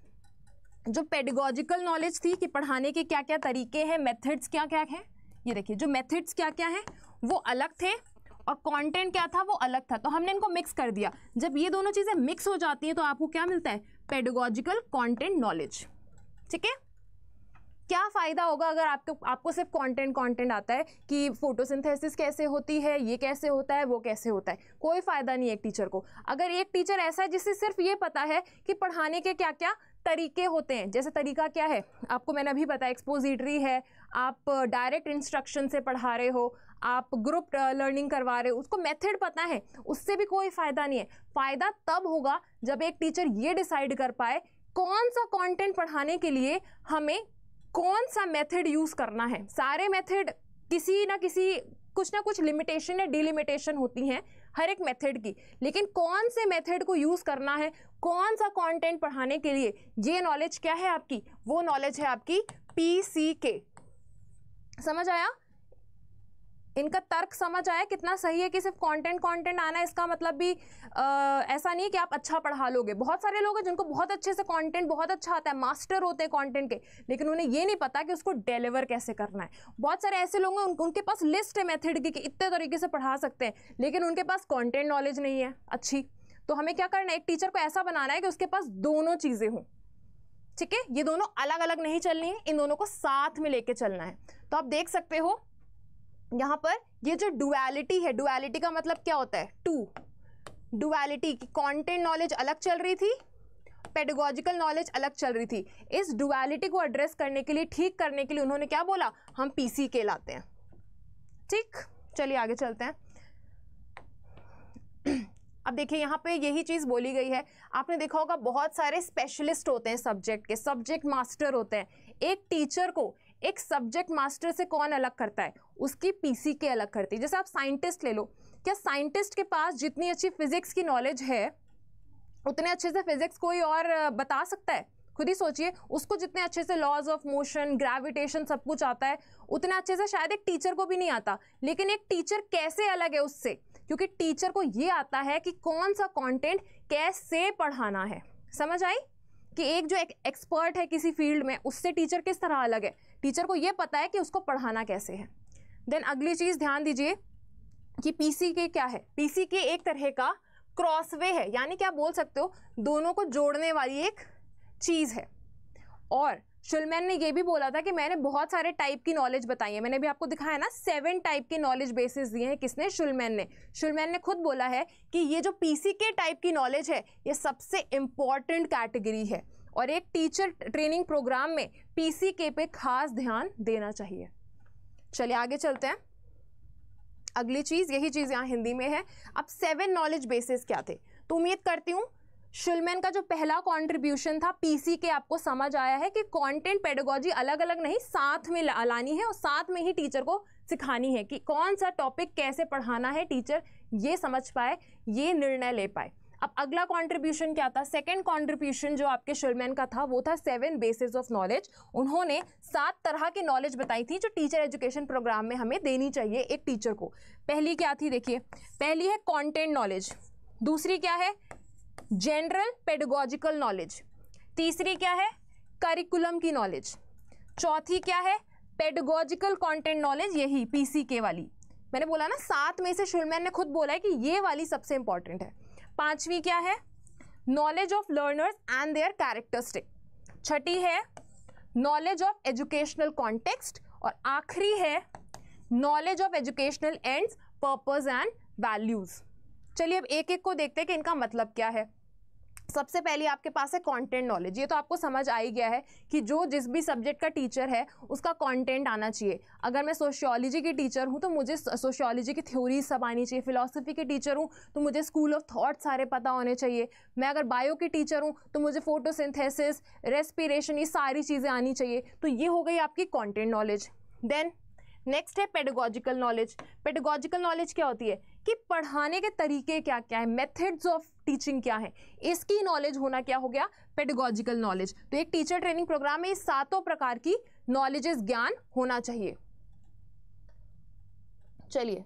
जो पेडिगोजिकल नॉलेज थी कि पढ़ाने के क्या क्या तरीके हैं मेथड्स क्या क्या हैं ये देखिए जो मेथड्स क्या क्या हैं वो अलग थे और कंटेंट क्या था वो अलग था तो हमने इनको मिक्स कर दिया जब ये दोनों चीज़ें मिक्स हो जाती हैं तो आपको क्या मिलता है पेडोगॉजिकल कंटेंट नॉलेज ठीक है क्या फ़ायदा होगा अगर आपको आपको सिर्फ कंटेंट कंटेंट आता है कि फोटोसिंथेसिस कैसे होती है ये कैसे होता है वो कैसे होता है कोई फ़ायदा नहीं है एक टीचर को अगर एक टीचर ऐसा है जिसे सिर्फ ये पता है कि पढ़ाने के क्या क्या तरीके होते हैं जैसे तरीका क्या है आपको मैंने अभी बताया एक्सपोजिटरी है आप डायरेक्ट इंस्ट्रक्शन से पढ़ा रहे हो आप ग्रुप लर्निंग uh, करवा रहे हो उसको मेथड पता है उससे भी कोई फ़ायदा नहीं है फ़ायदा तब होगा जब एक टीचर ये डिसाइड कर पाए कौन सा कंटेंट पढ़ाने के लिए हमें कौन सा मेथड यूज़ करना है सारे मेथड किसी ना किसी कुछ ना कुछ लिमिटेशन या डिलिमिटेशन होती हैं हर एक मेथड की लेकिन कौन से मेथड को यूज़ करना है कौन सा कंटेंट पढ़ाने के लिए ये नॉलेज क्या है आपकी वो नॉलेज है आपकी पी सी के समझ आया इनका तर्क समझ आया कितना सही है कि सिर्फ कंटेंट कंटेंट आना इसका मतलब भी आ, ऐसा नहीं है कि आप अच्छा पढ़ा लोगे बहुत सारे लोग हैं जिनको बहुत अच्छे से कंटेंट बहुत अच्छा आता है मास्टर होते हैं कंटेंट के लेकिन उन्हें ये नहीं पता कि उसको डिलीवर कैसे करना है बहुत सारे ऐसे लोग हैं उन, उनके पास लिस्ट है मेथड की कि इतने तरीके से पढ़ा सकते हैं लेकिन उनके पास कॉन्टेंट नॉलेज नहीं है अच्छी तो हमें क्या करना है एक टीचर को ऐसा बनाना है कि उसके पास दोनों चीज़ें हों ठीक है ये दोनों अलग अलग नहीं चलनी है इन दोनों को साथ में लेके चलना है तो आप देख सकते हो यहाँ पर ये जो डुअलिटी है डुअलिटी का मतलब क्या होता है टू डुअलिटी की कॉन्टेंट नॉलेज अलग चल रही थी पेडोगॉजिकल नॉलेज अलग चल रही थी इस डुअलिटी को एड्रेस करने के लिए ठीक करने के लिए उन्होंने क्या बोला हम सी के लाते हैं ठीक चलिए आगे चलते हैं अब देखिए यहाँ पे यही चीज़ बोली गई है आपने देखा होगा बहुत सारे स्पेशलिस्ट होते हैं सब्जेक्ट के सब्जेक्ट मास्टर होते हैं एक टीचर को एक सब्जेक्ट मास्टर से कौन अलग करता है उसकी पीसी के अलग करती है जैसे आप साइंटिस्ट ले लो क्या साइंटिस्ट के पास जितनी अच्छी फिजिक्स की नॉलेज है उतने अच्छे से फिजिक्स कोई और बता सकता है खुद ही सोचिए उसको जितने अच्छे से लॉज ऑफ मोशन ग्रेविटेशन सब कुछ आता है उतना अच्छे से शायद एक टीचर को भी नहीं आता लेकिन एक टीचर कैसे अलग है उससे क्योंकि टीचर को ये आता है कि कौन सा कंटेंट कैसे पढ़ाना है समझ आई कि एक जो एक एक्सपर्ट है किसी फील्ड में उससे टीचर किस तरह अलग है टीचर को ये पता है कि उसको पढ़ाना कैसे है देन अगली चीज़ ध्यान दीजिए कि पी के क्या है पी के एक तरह का क्रॉसवे है यानी कि आप बोल सकते हो दोनों को जोड़ने वाली एक चीज़ है और शुलमैन ने ये भी बोला था कि मैंने बहुत सारे टाइप की नॉलेज बताई है मैंने भी आपको दिखाया ना सेवन टाइप के नॉलेज बेसिस दिए हैं किसने शुलमैन ने शुलमैन ने खुद बोला है कि ये जो पीसीके के टाइप की नॉलेज है ये सबसे इम्पॉर्टेंट कैटेगरी है और एक टीचर ट्रेनिंग प्रोग्राम में पीसीके पे खास ध्यान देना चाहिए चलिए आगे चलते हैं अगली चीज़ यही चीज़ यहाँ हिंदी में है अब सेवन नॉलेज बेसिस क्या थे तो उम्मीद करती हूँ शुलमैन का जो पहला कंट्रीब्यूशन था पीसी के आपको समझ आया है कि कंटेंट पेडागोजी अलग अलग नहीं साथ में लानी है और साथ में ही टीचर को सिखानी है कि कौन सा टॉपिक कैसे पढ़ाना है टीचर ये समझ पाए ये निर्णय ले पाए अब अगला कॉन्ट्रीब्यूशन क्या था सेकेंड कॉन्ट्रीब्यूशन जो आपके शुलमैन का था वो था सेवन बेसिस ऑफ नॉलेज उन्होंने सात तरह की नॉलेज बताई थी जो टीचर एजुकेशन प्रोग्राम में हमें देनी चाहिए एक टीचर को पहली क्या थी देखिए पहली है कॉन्टेंट नॉलेज दूसरी क्या है जनरल पेडोगॉजिकल नॉलेज तीसरी क्या है करिकुलम की नॉलेज चौथी क्या है पेडोगॉजिकल कॉन्टेंट नॉलेज यही पी वाली मैंने बोला ना सात में से शुलमैन ने खुद बोला है कि ये वाली सबसे इंपॉर्टेंट है पांचवी क्या है knowledge of learners and their characteristic छठी है नॉलेज ऑफ एजुकेशनल कॉन्टेक्स्ट और आखिरी है knowledge of educational ends purpose and values चलिए अब एक एक को देखते हैं कि इनका मतलब क्या है सबसे पहले आपके पास है कंटेंट नॉलेज ये तो आपको समझ आ ही गया है कि जो जिस भी सब्जेक्ट का टीचर है उसका कंटेंट आना चाहिए अगर मैं सोशियोलॉजी की टीचर हूँ तो मुझे सोशियोलॉजी की थ्योरी सब आनी चाहिए फिलोसफी की टीचर हूँ तो मुझे स्कूल ऑफ थॉट सारे पता होने चाहिए मैं अगर बायो की टीचर हूँ तो मुझे फोटोसिंथेसिस रेस्पिरेशन ये सारी चीज़ें आनी चाहिए तो ये हो गई आपकी कॉन्टेंट नॉलेज देन नेक्स्ट है पेडोगॉजिकल नॉलेज पेडोगॉजिकल नॉलेज क्या होती है कि पढ़ाने के तरीके क्या क्या है मेथड्स ऑफ टीचिंग क्या है इसकी नॉलेज होना क्या हो गया पेडोगॉजिकल नॉलेज तो एक टीचर ट्रेनिंग प्रोग्राम में सातों प्रकार की नॉलेजेस ज्ञान होना चाहिए चलिए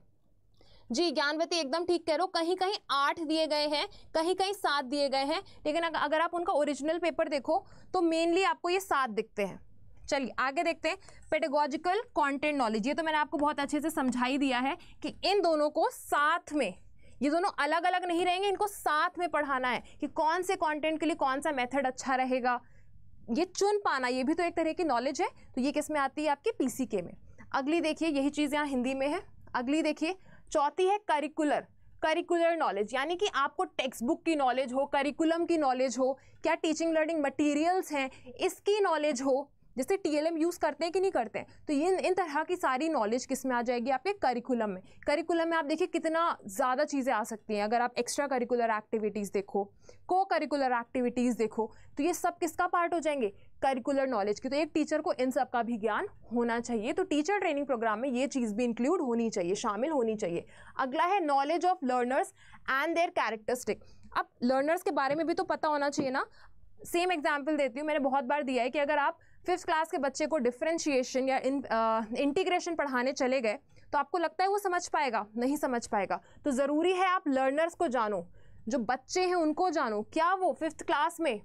जी ज्ञानवती एकदम ठीक कह रहे हो कहीं कहीं आठ दिए गए हैं कहीं कहीं सात दिए गए हैं लेकिन अगर आप उनका ओरिजिनल पेपर देखो तो मेनली आपको ये सात दिखते हैं चलिए आगे देखते हैं पेडागोजिकल कंटेंट नॉलेज ये तो मैंने आपको बहुत अच्छे से समझाई दिया है कि इन दोनों को साथ में ये दोनों अलग अलग नहीं रहेंगे इनको साथ में पढ़ाना है कि कौन से कंटेंट के लिए कौन सा मेथड अच्छा रहेगा ये चुन पाना ये भी तो एक तरह की नॉलेज है तो ये किस में आती है आपकी पी में अगली देखिए यही चीज़ यहाँ हिंदी में है अगली देखिए चौथी है करिकुलर करिकुलर नॉलेज यानी कि आपको टेक्स्ट बुक की नॉलेज हो करिकुलम की नॉलेज हो क्या टीचिंग लर्निंग मटेरियल्स हैं इसकी नॉलेज हो जैसे टीएलएम यूज़ करते हैं कि नहीं करते हैं तो इन इन तरह की सारी नॉलेज किस में आ जाएगी आपके करिकुलम में करिकुलम में आप देखिए कितना ज़्यादा चीज़ें आ सकती हैं अगर आप एक्स्ट्रा करिकुलर एक्टिविटीज़ देखो को करिकुलर एक्टिविटीज़ देखो तो ये सब किसका पार्ट हो जाएंगे करिकुलर नॉलेज की तो एक टीचर को इन सब का भी ज्ञान होना चाहिए तो टीचर ट्रेनिंग प्रोग्राम में ये चीज़ भी इंक्लूड होनी चाहिए शामिल होनी चाहिए अगला है knowledge of learners and their characteristic अब लर्नर्स के बारे में भी तो पता होना चाहिए ना सेम एग्जाम्पल देती हूँ मैंने बहुत बार दिया है कि अगर आप फिफ्थ क्लास के बच्चे को डिफ्रेंशिएशन या इंटीग्रेशन uh, पढ़ाने चले गए तो आपको लगता है वो समझ पाएगा नहीं समझ पाएगा तो ज़रूरी है आप लर्नर्स को जानो जो बच्चे हैं उनको जानो क्या वो फिफ्थ क्लास में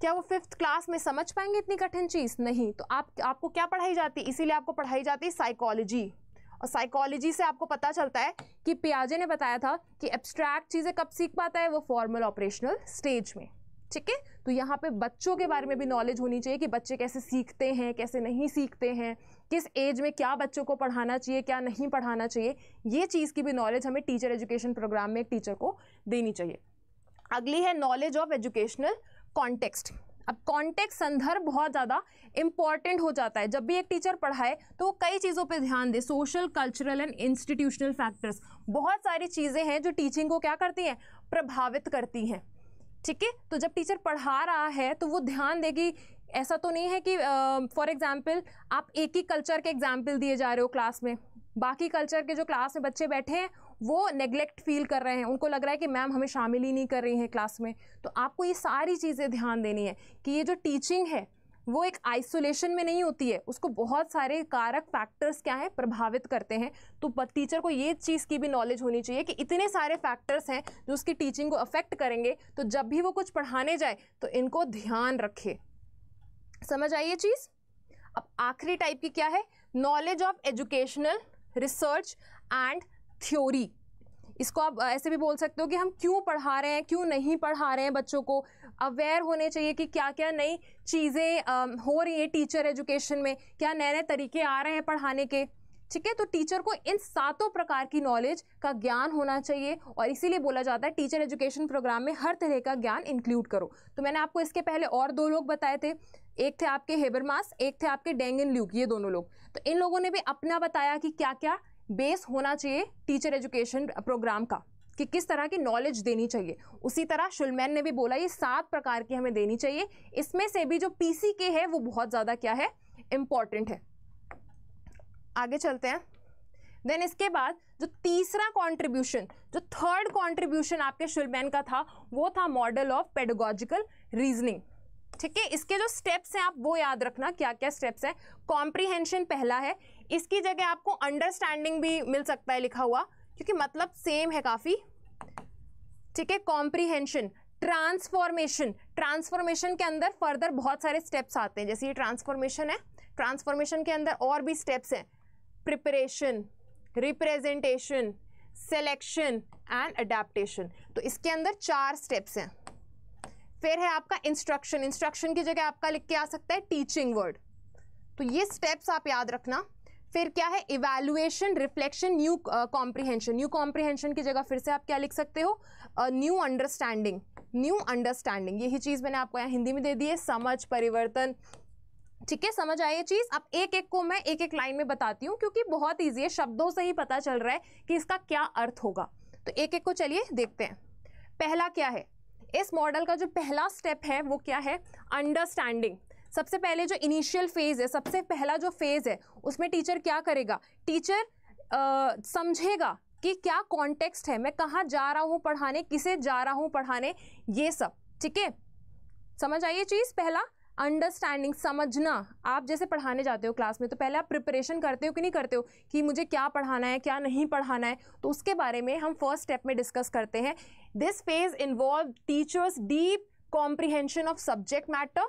क्या वो फिफ्थ क्लास में समझ पाएंगे इतनी कठिन चीज़ नहीं तो आप आपको क्या पढ़ाई जाती इसीलिए आपको पढ़ाई जाती है साइकोलॉजी और साइकोलॉजी से आपको पता चलता है कि पियाजे ने बताया था कि एब्स्ट्रैक्ट चीज़ें कब सीख पाता है वो फॉर्मल ऑपरेशनल स्टेज में ठीक है तो यहाँ पे बच्चों के बारे में भी नॉलेज होनी चाहिए कि बच्चे कैसे सीखते हैं कैसे नहीं सीखते हैं किस एज में क्या बच्चों को पढ़ाना चाहिए क्या नहीं पढ़ाना चाहिए ये चीज़ की भी नॉलेज हमें टीचर एजुकेशन प्रोग्राम में एक टीचर को देनी चाहिए अगली है नॉलेज ऑफ एजुकेशनल कॉन्टेक्स्ट अब कॉन्टेक्स्ट संदर्भ बहुत ज़्यादा इंपॉर्टेंट हो जाता है जब भी एक टीचर पढ़ाए तो वो कई चीज़ों पे ध्यान दे social cultural and institutional factors बहुत सारी चीज़ें हैं जो टीचिंग को क्या करती हैं प्रभावित करती हैं ठीक है तो जब टीचर पढ़ा रहा है तो वो ध्यान देगी ऐसा तो नहीं है कि फॉर uh, एग्ज़ाम्पल आप एक ही कल्चर के एग्ज़ाम्पल दिए जा रहे हो क्लास में बाकी कल्चर के जो क्लास में बच्चे बैठे हैं वो नेग्लेक्ट फील कर रहे हैं उनको लग रहा है कि मैम हमें शामिल ही नहीं कर रही हैं क्लास में तो आपको ये सारी चीज़ें ध्यान देनी है कि ये जो टीचिंग है वो एक आइसोलेशन में नहीं होती है उसको बहुत सारे कारक फैक्टर्स क्या हैं प्रभावित करते हैं तो टीचर को ये चीज़ की भी नॉलेज होनी चाहिए कि इतने सारे फैक्टर्स हैं जो उसकी टीचिंग को अफेक्ट करेंगे तो जब भी वो कुछ पढ़ाने जाए तो इनको ध्यान रखे समझ आई ये चीज़ अब आखिरी टाइप की क्या है knowledge of educational research and theory इसको आप ऐसे भी बोल सकते हो कि हम क्यों पढ़ा रहे हैं क्यों नहीं पढ़ा रहे हैं बच्चों को अवेयर होने चाहिए कि क्या क्या नई चीज़ें हो रही हैं टीचर एजुकेशन में क्या नए नए तरीके आ रहे हैं पढ़ाने के ठीक है तो टीचर को इन सातों प्रकार की नॉलेज का ज्ञान होना चाहिए और इसीलिए बोला जाता है टीचर एजुकेशन प्रोग्राम में हर तरह का ज्ञान इंक्लूड करो तो मैंने आपको इसके पहले और दो लोग बताए थे एक थे आपके हेबरमास एक थे आपके डेंगन ल्यूक ये दोनों लोग तो इन लोगों ने भी अपना बताया कि क्या क्या बेस होना चाहिए टीचर एजुकेशन प्रोग्राम का कि किस तरह की नॉलेज देनी चाहिए उसी तरह शुलमैन ने भी बोला ये सात प्रकार की हमें देनी चाहिए इसमें से भी जो पी के है वो बहुत ज़्यादा क्या है इम्पॉर्टेंट है आगे चलते हैं देन इसके बाद जो तीसरा कंट्रीब्यूशन जो थर्ड कंट्रीब्यूशन आपके शुलमैन का था वो था मॉडल ऑफ पेडोगॉजिकल रीजनिंग ठीक है इसके जो स्टेप्स हैं आप वो याद रखना क्या क्या स्टेप्स हैं कॉम्प्रीहेंशन पहला है इसकी जगह आपको अंडरस्टैंडिंग भी मिल सकता है लिखा हुआ क्योंकि मतलब सेम है काफ़ी ठीक है कॉम्प्रीहेंशन ट्रांसफॉर्मेशन ट्रांसफॉर्मेशन के अंदर फर्दर बहुत सारे स्टेप्स आते हैं जैसे ये ट्रांसफॉर्मेशन है ट्रांसफॉर्मेशन के अंदर और भी स्टेप्स हैं preparation representation selection and adaptation तो इसके अंदर चार स्टेप्स हैं फिर है आपका इंस्ट्रक्शन इंस्ट्रक्शन की जगह आपका लिख के आ सकता है टीचिंग वर्ड तो ये स्टेप्स आप याद रखना फिर क्या है evaluation reflection new comprehension new comprehension की जगह फिर से आप क्या लिख सकते हो न्यू अंडरस्टैंडिंग न्यू अंडरस्टैंडिंग यही चीज़ मैंने आपको यहाँ हिंदी में दे दी है समझ परिवर्तन ठीक है समझ आई ये चीज़ अब एक एक को मैं एक एक लाइन में बताती हूँ क्योंकि बहुत ईजी है शब्दों से ही पता चल रहा है कि इसका क्या अर्थ होगा तो एक एक को चलिए देखते हैं पहला क्या है इस मॉडल का जो पहला स्टेप है वो क्या है अंडरस्टैंडिंग सबसे पहले जो इनिशियल फेज़ है सबसे पहला जो फेज़ है उसमें टीचर क्या करेगा टीचर आ, समझेगा कि क्या कॉन्टेक्स्ट है मैं कहाँ जा रहा हूँ पढ़ाने किसे जा रहा हूँ पढ़ाने ये सब ठीक है समझ आई ये चीज़ पहला अंडरस्टैंडिंग समझना आप जैसे पढ़ाने जाते हो क्लास में तो पहले आप प्रिपरेशन करते हो कि नहीं करते हो कि मुझे क्या पढ़ाना है क्या नहीं पढ़ाना है तो उसके बारे में हम फर्स्ट स्टेप में डिस्कस करते हैं this phase involve teachers deep comprehension of subject matter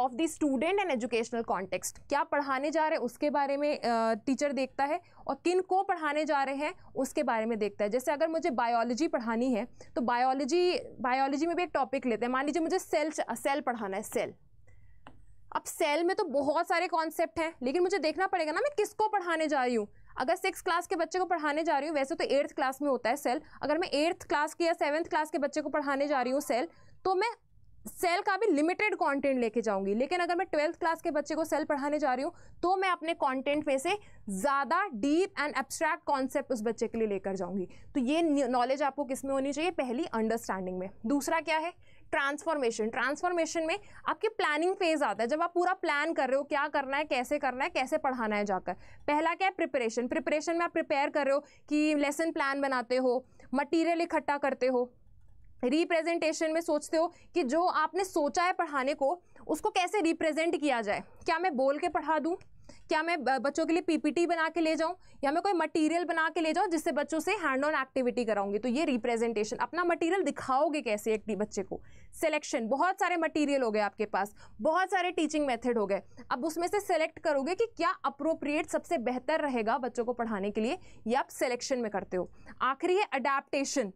of the student and educational context क्या पढ़ाने जा रहे हैं उसके बारे में टीचर देखता है और किन को पढ़ाने जा रहे हैं उसके बारे में देखता है जैसे अगर मुझे बायोलॉजी पढ़ानी है तो बायोलॉजी बायोलॉजी में भी एक टॉपिक लेते हैं मान लीजिए मुझे सेल सेल पढ़ाना है सेल अब सेल में तो बहुत सारे कॉन्सेप्ट हैं लेकिन मुझे देखना पड़ेगा ना मैं किसको पढ़ाने जा रही हूँ अगर सिक्स क्लास के बच्चे को पढ़ाने जा रही हूँ वैसे तो एट्थ क्लास में होता है सेल अगर मैं एट्थ क्लास के या सेवन्थ क्लास के बच्चे को पढ़ाने जा रही हूँ सेल तो मैं सेल का भी लिमिटेड कंटेंट लेके जाऊंगी लेकिन अगर मैं ट्वेल्थ क्लास के बच्चे को सेल पढ़ाने जा रही हूँ तो मैं अपने कंटेंट में से ज़्यादा डीप एंड एब्स्ट्रैक्ट कॉन्सेप्ट उस बच्चे के लिए लेकर जाऊंगी तो ये नॉलेज आपको किस में होनी चाहिए पहली अंडरस्टैंडिंग में दूसरा क्या है ट्रांसफॉर्मेशन ट्रांसफॉर्मेशन में आपके प्लानिंग फेज आता है जब आप पूरा प्लान कर रहे हो क्या करना है कैसे करना है कैसे पढ़ाना है जाकर पहला क्या है प्रिपरेशन प्रिपरेशन में आप प्रिपेयर कर रहे हो कि लेसन प्लान बनाते हो मटीरियल इकट्ठा करते हो रिप्रेजेंटेशन में सोचते हो कि जो आपने सोचा है पढ़ाने को उसको कैसे रिप्रेजेंट किया जाए क्या मैं बोल के पढ़ा दूँ क्या मैं बच्चों के लिए पीपीटी बना के ले जाऊं या मैं कोई मटेरियल बना के ले जाऊं जिससे बच्चों से हैंड ऑन एक्टिविटी कराऊंगी तो ये रिप्रेजेंटेशन अपना मटेरियल दिखाओगे कैसे एक बच्चे को सिलेक्शन बहुत सारे मटेरियल हो गए आपके पास बहुत सारे टीचिंग मेथड हो गए अब उसमें से सेलेक्ट करोगे कि क्या अप्रोप्रिएट सबसे बेहतर रहेगा बच्चों को पढ़ाने के लिए या आप सिलेक्शन में करते हो आखिरी है अडेप्टेशन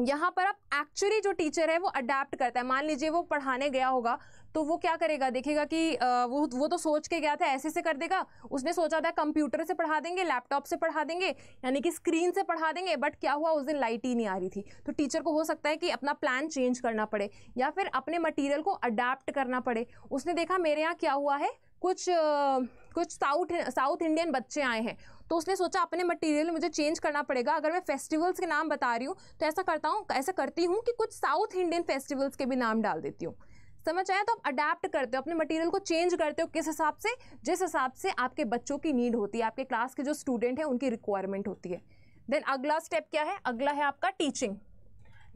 यहाँ पर आप एक्चुअली जो टीचर है वो अडेप्ट करता है मान लीजिए वो पढ़ाने गया होगा तो वो क्या करेगा देखेगा कि वो वो तो सोच के गया था ऐसे से कर देगा उसने सोचा था कंप्यूटर से पढ़ा देंगे लैपटॉप से पढ़ा देंगे यानी कि स्क्रीन से पढ़ा देंगे बट क्या हुआ उस दिन लाइट ही नहीं आ रही थी तो टीचर को हो सकता है कि अपना प्लान चेंज करना पड़े या फिर अपने मटीरियल को अडेप्ट करना पड़े उसने देखा मेरे यहाँ क्या हुआ है कुछ कुछ साउथ साउथ इंडियन बच्चे आए हैं तो उसने सोचा अपने मटेरियल मुझे चेंज करना पड़ेगा अगर मैं फेस्टिवल्स के नाम बता रही हूँ तो ऐसा करता हूँ ऐसा करती हूँ कि कुछ साउथ इंडियन फेस्टिवल्स के भी नाम डाल देती हूँ समझ आया तो आप अडेप्ट करते हो अपने मटेरियल को चेंज करते हो किस हिसाब से जिस हिसाब से आपके बच्चों की नीड होती है आपके क्लास के जो स्टूडेंट हैं उनकी रिक्वायरमेंट होती है देन अगला स्टेप क्या है अगला है आपका टीचिंग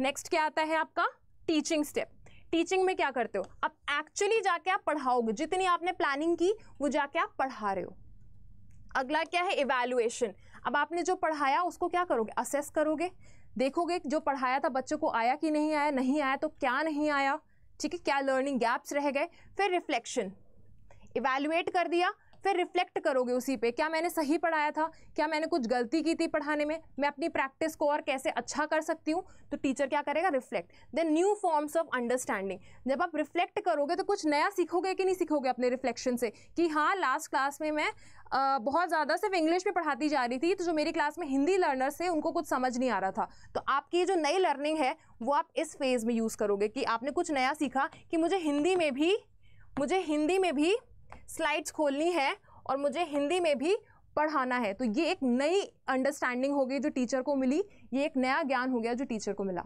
नेक्स्ट क्या आता है आपका टीचिंग स्टेप टीचिंग में क्या करते हो आप एक्चुअली जाके आप पढ़ाओगे जितनी आपने प्लानिंग की वो जाके आप पढ़ा रहे हो अगला क्या है इवेलुएशन अब आपने जो पढ़ाया उसको क्या करोगे असेस करोगे देखोगे जो पढ़ाया था बच्चों को आया कि नहीं आया नहीं आया तो क्या नहीं आया ठीक है क्या लर्निंग गैप्स रह गए फिर रिफ्लेक्शन इवेलुएट कर दिया फिर रिफ्लेक्ट करोगे उसी पे क्या मैंने सही पढ़ाया था क्या मैंने कुछ गलती की थी पढ़ाने में मैं अपनी प्रैक्टिस को और कैसे अच्छा कर सकती हूँ तो टीचर क्या करेगा reflect then new forms of understanding जब आप रिफ्लेक्ट करोगे तो कुछ नया सीखोगे कि नहीं सीखोगे अपने रिफ्लेक्शन से कि हाँ लास्ट क्लास में मैं आ, बहुत ज़्यादा सिर्फ इंग्लिश में पढ़ाती जा रही थी तो जो मेरी क्लास में हिंदी लर्नर्स थे उनको कुछ समझ नहीं आ रहा था तो आपकी जो नई लर्निंग है वो आप इस फेज़ में यूज़ करोगे कि आपने कुछ नया सीखा कि मुझे हिंदी में भी मुझे हिंदी में भी स्लाइड्स खोलनी है और मुझे हिंदी में भी पढ़ाना है तो ये एक नई अंडरस्टैंडिंग हो गई जो टीचर को मिली ये एक नया ज्ञान हो गया जो टीचर को मिला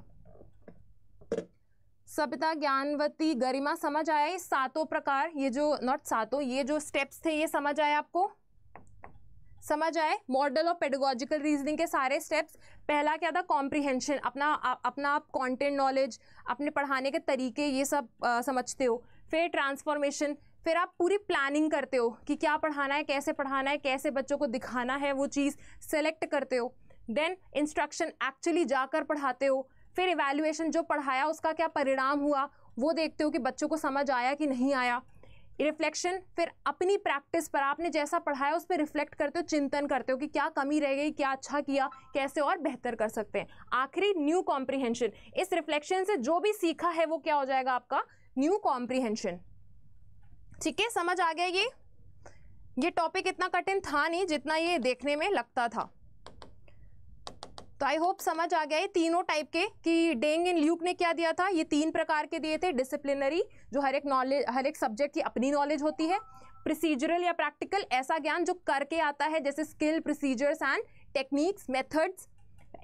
सभ्यता ज्ञानवती गरिमा समझ आया ये सातों प्रकार ये जो नॉट सातों ये जो स्टेप्स थे ये समझ आया आपको समझ आए मॉडल ऑफ पेडोलॉजिकल रीजनिंग के सारे स्टेप्स पहला क्या था कॉम्प्रिहेंशन अपना आ, अपना आप कॉन्टेंट नॉलेज अपने पढ़ाने के तरीके ये सब आ, समझते हो फिर ट्रांसफॉर्मेशन फिर आप पूरी प्लानिंग करते हो कि क्या पढ़ाना है कैसे पढ़ाना है कैसे बच्चों को दिखाना है वो चीज़ सेलेक्ट करते हो देन इंस्ट्रक्शन एक्चुअली जाकर पढ़ाते हो फिर इवेल्युएशन जो पढ़ाया उसका क्या परिणाम हुआ वो देखते हो कि बच्चों को समझ आया कि नहीं आया रिफ्लेक्शन फिर अपनी प्रैक्टिस पर आपने जैसा पढ़ाया उस पर रिफ्लेक्ट करते हो चिंतन करते हो कि क्या कमी रह गई क्या अच्छा किया कैसे और बेहतर कर सकते हैं आखिरी न्यू कॉम्प्रीहेंशन इस रिफ्लेक्शन से जो भी सीखा है वो क्या हो जाएगा आपका न्यू कॉम्प्रीहेंशन ठीक है समझ आ गया ये ये टॉपिक इतना कठिन था नहीं जितना ये देखने में लगता था तो आई होप समझ आ गया ये तीनों टाइप के कि डेंग एंड ल्यूक ने क्या दिया था ये तीन प्रकार के दिए थे डिसिप्लिनरी जो हर एक नॉलेज हर एक सब्जेक्ट की अपनी नॉलेज होती है प्रोसीजरल या प्रैक्टिकल ऐसा ज्ञान जो करके आता है जैसे skill procedures and techniques methods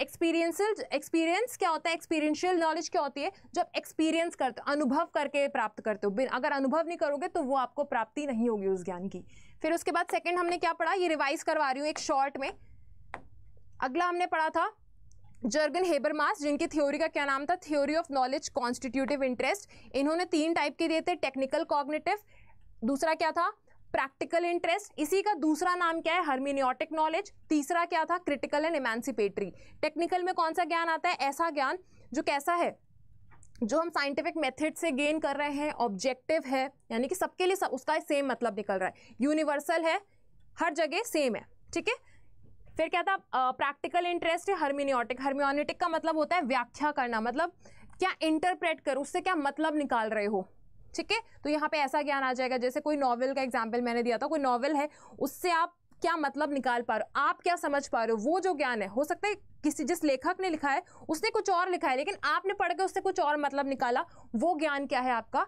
experiential experience क्या होता है एक्सपीरियंशियल नॉलेज क्या होती है जब एक्सपीरियंस करते हो अनुभव करके प्राप्त करते हो अगर अनुभव नहीं करोगे तो वो आपको प्राप्ति नहीं होगी उस ज्ञान की फिर उसके बाद सेकेंड हमने क्या पढ़ा ये रिवाइज करवा रही हूँ एक शॉर्ट में अगला हमने पढ़ा था जर्गन मास जिनकी थ्योरी का क्या नाम था theory of knowledge constitutive interest इन्होंने तीन टाइप के दिए थे टेक्निकल कॉग्नेटिव दूसरा क्या था प्रैक्टिकल इंटरेस्ट इसी का दूसरा नाम क्या है हर्मिनियोटिक नॉलेज तीसरा क्या था क्रिटिकल एंड इमेंसिपेटरी टेक्निकल में कौन सा ज्ञान आता है ऐसा ज्ञान जो कैसा है जो हम साइंटिफिक मेथड से गेन कर रहे हैं ऑब्जेक्टिव है यानी कि सबके लिए सब उसका सेम मतलब निकल रहा है यूनिवर्सल है हर जगह सेम है ठीक है फिर क्या था प्रैक्टिकल इंटरेस्ट है हर्मिनियोटिक हर्मियोनिटिक का मतलब होता है व्याख्या करना मतलब क्या इंटरप्रेट कर उससे क्या मतलब निकाल रहे हो ठीक है तो यहाँ पे ऐसा ज्ञान आ जाएगा जैसे कोई नॉवल का एग्जाम्पल मैंने दिया था कोई नॉवल है उससे आप क्या मतलब निकाल पा रहे हो आप क्या समझ पा रहे हो वो जो ज्ञान है हो सकता है किसी जिस लेखक ने लिखा है उसने कुछ और लिखा है लेकिन आपने पढ़ के उससे कुछ और मतलब निकाला वो ज्ञान क्या है आपका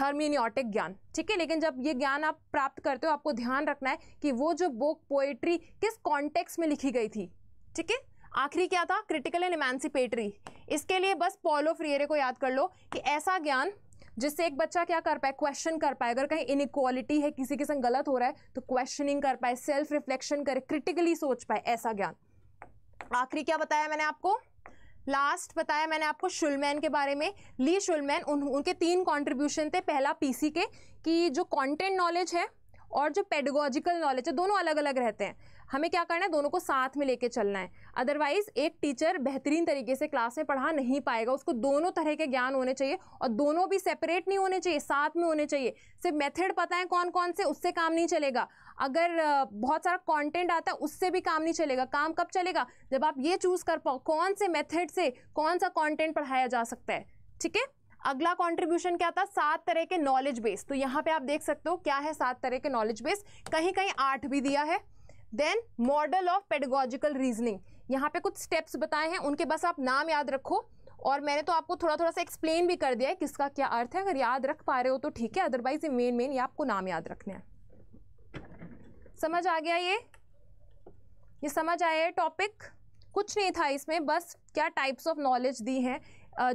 हर्मिनियोटिक ज्ञान ठीक है लेकिन जब ये ज्ञान आप प्राप्त करते हो आपको ध्यान रखना है कि वो जो बुक पोएट्री किस कॉन्टेक्स में लिखी गई थी ठीक है आखिरी क्या था क्रिटिकल एंड इमेंसिपेटरी इसके लिए बस पॉलो फ्रियरे को याद कर लो कि ऐसा ज्ञान जिससे एक बच्चा क्या कर पाए क्वेश्चन कर पाए अगर कहीं इनइक्वालिटी है किसी के संग गलत हो रहा है तो क्वेश्चनिंग कर पाए सेल्फ रिफ्लेक्शन करे क्रिटिकली सोच पाए ऐसा ज्ञान आखिरी क्या बताया मैंने आपको लास्ट बताया मैंने आपको शुलमैन के बारे में ली शुलमैन उन, उनके तीन कॉन्ट्रीब्यूशन थे पहला पी के कि जो कॉन्टेंट नॉलेज है और जो पेडगोजिकल नॉलेज है दोनों अलग अलग रहते हैं हमें क्या करना है दोनों को साथ में लेके चलना है अदरवाइज एक टीचर बेहतरीन तरीके से क्लास में पढ़ा नहीं पाएगा उसको दोनों तरह के ज्ञान होने चाहिए और दोनों भी सेपरेट नहीं होने चाहिए साथ में होने चाहिए सिर्फ मेथड पता है कौन कौन से उससे काम नहीं चलेगा अगर बहुत सारा कंटेंट आता है उससे भी काम नहीं चलेगा काम कब चलेगा जब आप ये चूज़ कर पाओ कौन से मेथड से कौन सा कॉन्टेंट पढ़ाया जा सकता है ठीक है अगला कंट्रीब्यूशन क्या था सात तरह के नॉलेज बेस तो यहाँ पे आप देख सकते हो क्या है सात तरह के नॉलेज बेस कहीं कहीं आठ भी दिया है then model of pedagogical reasoning यहाँ पे कुछ स्टेप्स बताए हैं उनके बस आप नाम याद रखो और मैंने तो आपको थोड़ा थोड़ा सा एक्सप्लेन भी कर दिया है किसका क्या अर्थ है अगर याद रख पा रहे हो तो ठीक है अदरवाइज ये मेन मेन ये आपको नाम याद रखने हैं समझ आ गया ये ये समझ आया है टॉपिक कुछ नहीं था इसमें बस क्या टाइप्स ऑफ नॉलेज दी हैं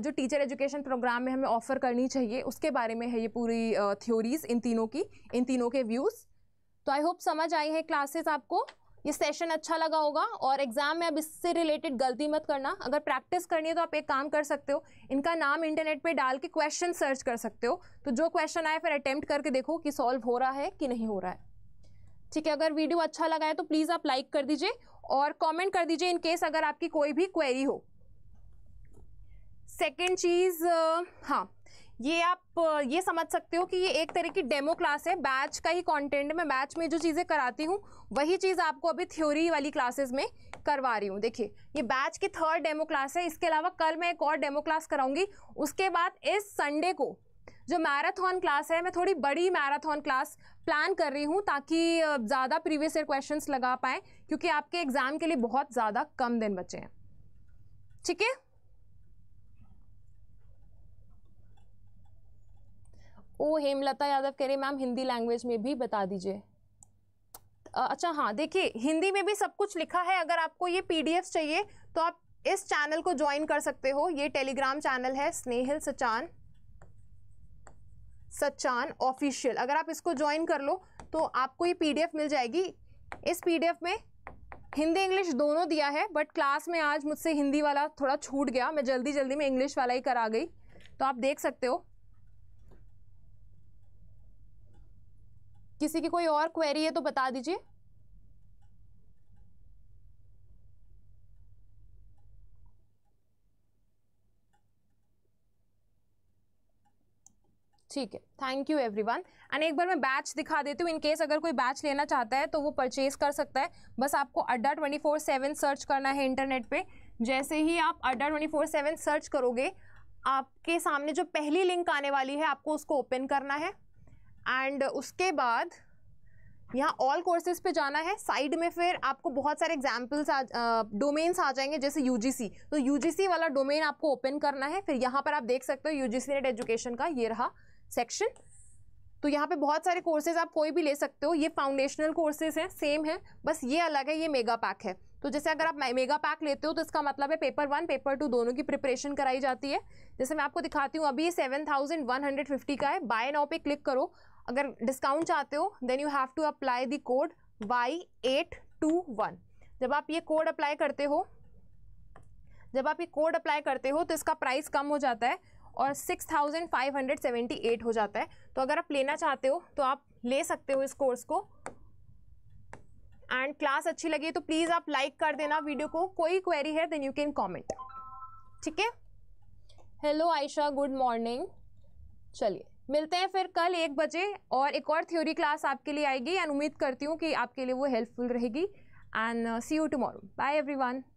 जो टीचर एजुकेशन प्रोग्राम में हमें ऑफ़र करनी चाहिए उसके बारे में है ये पूरी थ्योरीज़ इन तीनों की इन तीनों के व्यूज़ तो आई होप समझ आई है क्लासेस आपको ये सेशन अच्छा लगा होगा और एग्जाम में अब इससे रिलेटेड गलती मत करना अगर प्रैक्टिस करनी है तो आप एक काम कर सकते हो इनका नाम इंटरनेट पे डाल के क्वेश्चन सर्च कर सकते हो तो जो क्वेश्चन आए फिर अटैम्प्ट करके देखो कि सॉल्व हो रहा है कि नहीं हो रहा है ठीक है अगर वीडियो अच्छा लगा है तो प्लीज़ आप लाइक कर दीजिए और कॉमेंट कर दीजिए इन केस अगर आपकी कोई भी क्वेरी हो सेकेंड चीज़ हाँ ये आप ये समझ सकते हो कि ये एक तरह की डेमो क्लास है बैच का ही कंटेंट मैं बैच में जो चीज़ें कराती हूँ वही चीज़ आपको अभी थ्योरी वाली क्लासेस में करवा रही हूँ देखिए ये बैच की थर्ड डेमो क्लास है इसके अलावा कल मैं एक और डेमो क्लास कराऊंगी उसके बाद इस संडे को जो मैराथन क्लास है मैं थोड़ी बड़ी मैराथन क्लास प्लान कर रही हूँ ताकि ज़्यादा प्रीवियस ईयर क्वेश्चंस लगा पाएँ क्योंकि आपके एग्ज़ाम के लिए बहुत ज़्यादा कम दिन बचे हैं ठीक है ओ हेमलता यादव कह रहे मैम हिंदी लैंग्वेज में भी बता दीजिए अच्छा हाँ देखिए हिंदी में भी सब कुछ लिखा है अगर आपको ये पी चाहिए तो आप इस चैनल को ज्वाइन कर सकते हो ये टेलीग्राम चैनल है स्नेहिल सचान सचान ऑफिशियल अगर आप इसको ज्वाइन कर लो तो आपको ये पीडीएफ मिल जाएगी इस पीडीएफ में हिंदी इंग्लिश दोनों दिया है बट क्लास में आज मुझसे हिंदी वाला थोड़ा छूट गया मैं जल्दी जल्दी में इंग्लिश वाला ही करा गई तो आप देख सकते हो किसी की कोई और क्वेरी है तो बता दीजिए ठीक है थैंक यू एवरीवन एंड एक बार मैं बैच दिखा देती हूँ इनकेस अगर कोई बैच लेना चाहता है तो वो परचेज कर सकता है बस आपको अड्डा ट्वेंटी फोर सेवन सर्च करना है इंटरनेट पे जैसे ही आप अड्डा ट्वेंटी फोर सेवन सर्च करोगे आपके सामने जो पहली लिंक आने वाली है आपको उसको ओपन करना है एंड उसके बाद यहाँ ऑल कोर्सेज पे जाना है साइड में फिर आपको बहुत सारे एग्जाम्पल्स आ डोमेन्स आ जाएंगे जैसे यूजीसी तो यूजीसी वाला डोमेन आपको ओपन करना है फिर यहाँ पर आप देख सकते हो यूजीसी नेट एजुकेशन का ये रहा सेक्शन तो यहाँ पे बहुत सारे कोर्सेज आप कोई भी ले सकते हो ये फाउंडेशनल कोर्सेज हैं सेम है बस ये अलग है ये मेगा पैक है तो जैसे अगर आप मेगा पैक लेते हो तो इसका मतलब है पेपर वन पेपर टू दोनों की प्रिपरेशन कराई जाती है जैसे मैं आपको दिखाती हूँ अभी ये seven thousand one hundred fifty का है बाय नाउ पे क्लिक करो अगर डिस्काउंट चाहते हो then you have to apply the code Y eight two one जब आप ये कोड अप्लाई करते हो जब आप ये कोड अप्लाई करते हो तो इसका प्राइस कम हो जाता है और six thousand five hundred seventy eight हो जाता है तो अगर आप लेना चाहते हो तो आप ले सकते हो इस कोर्स को एंड क्लास अच्छी लगी तो प्लीज़ आप लाइक कर देना वीडियो को कोई क्वेरी है देन यू कैन कॉमेंट ठीक है हेलो आयशा गुड मॉर्निंग चलिए मिलते हैं फिर कल एक बजे और एक और थ्योरी क्लास आपके लिए आएगी एंड उम्मीद करती हूँ कि आपके लिए वो हेल्पफुल रहेगी and see you tomorrow bye everyone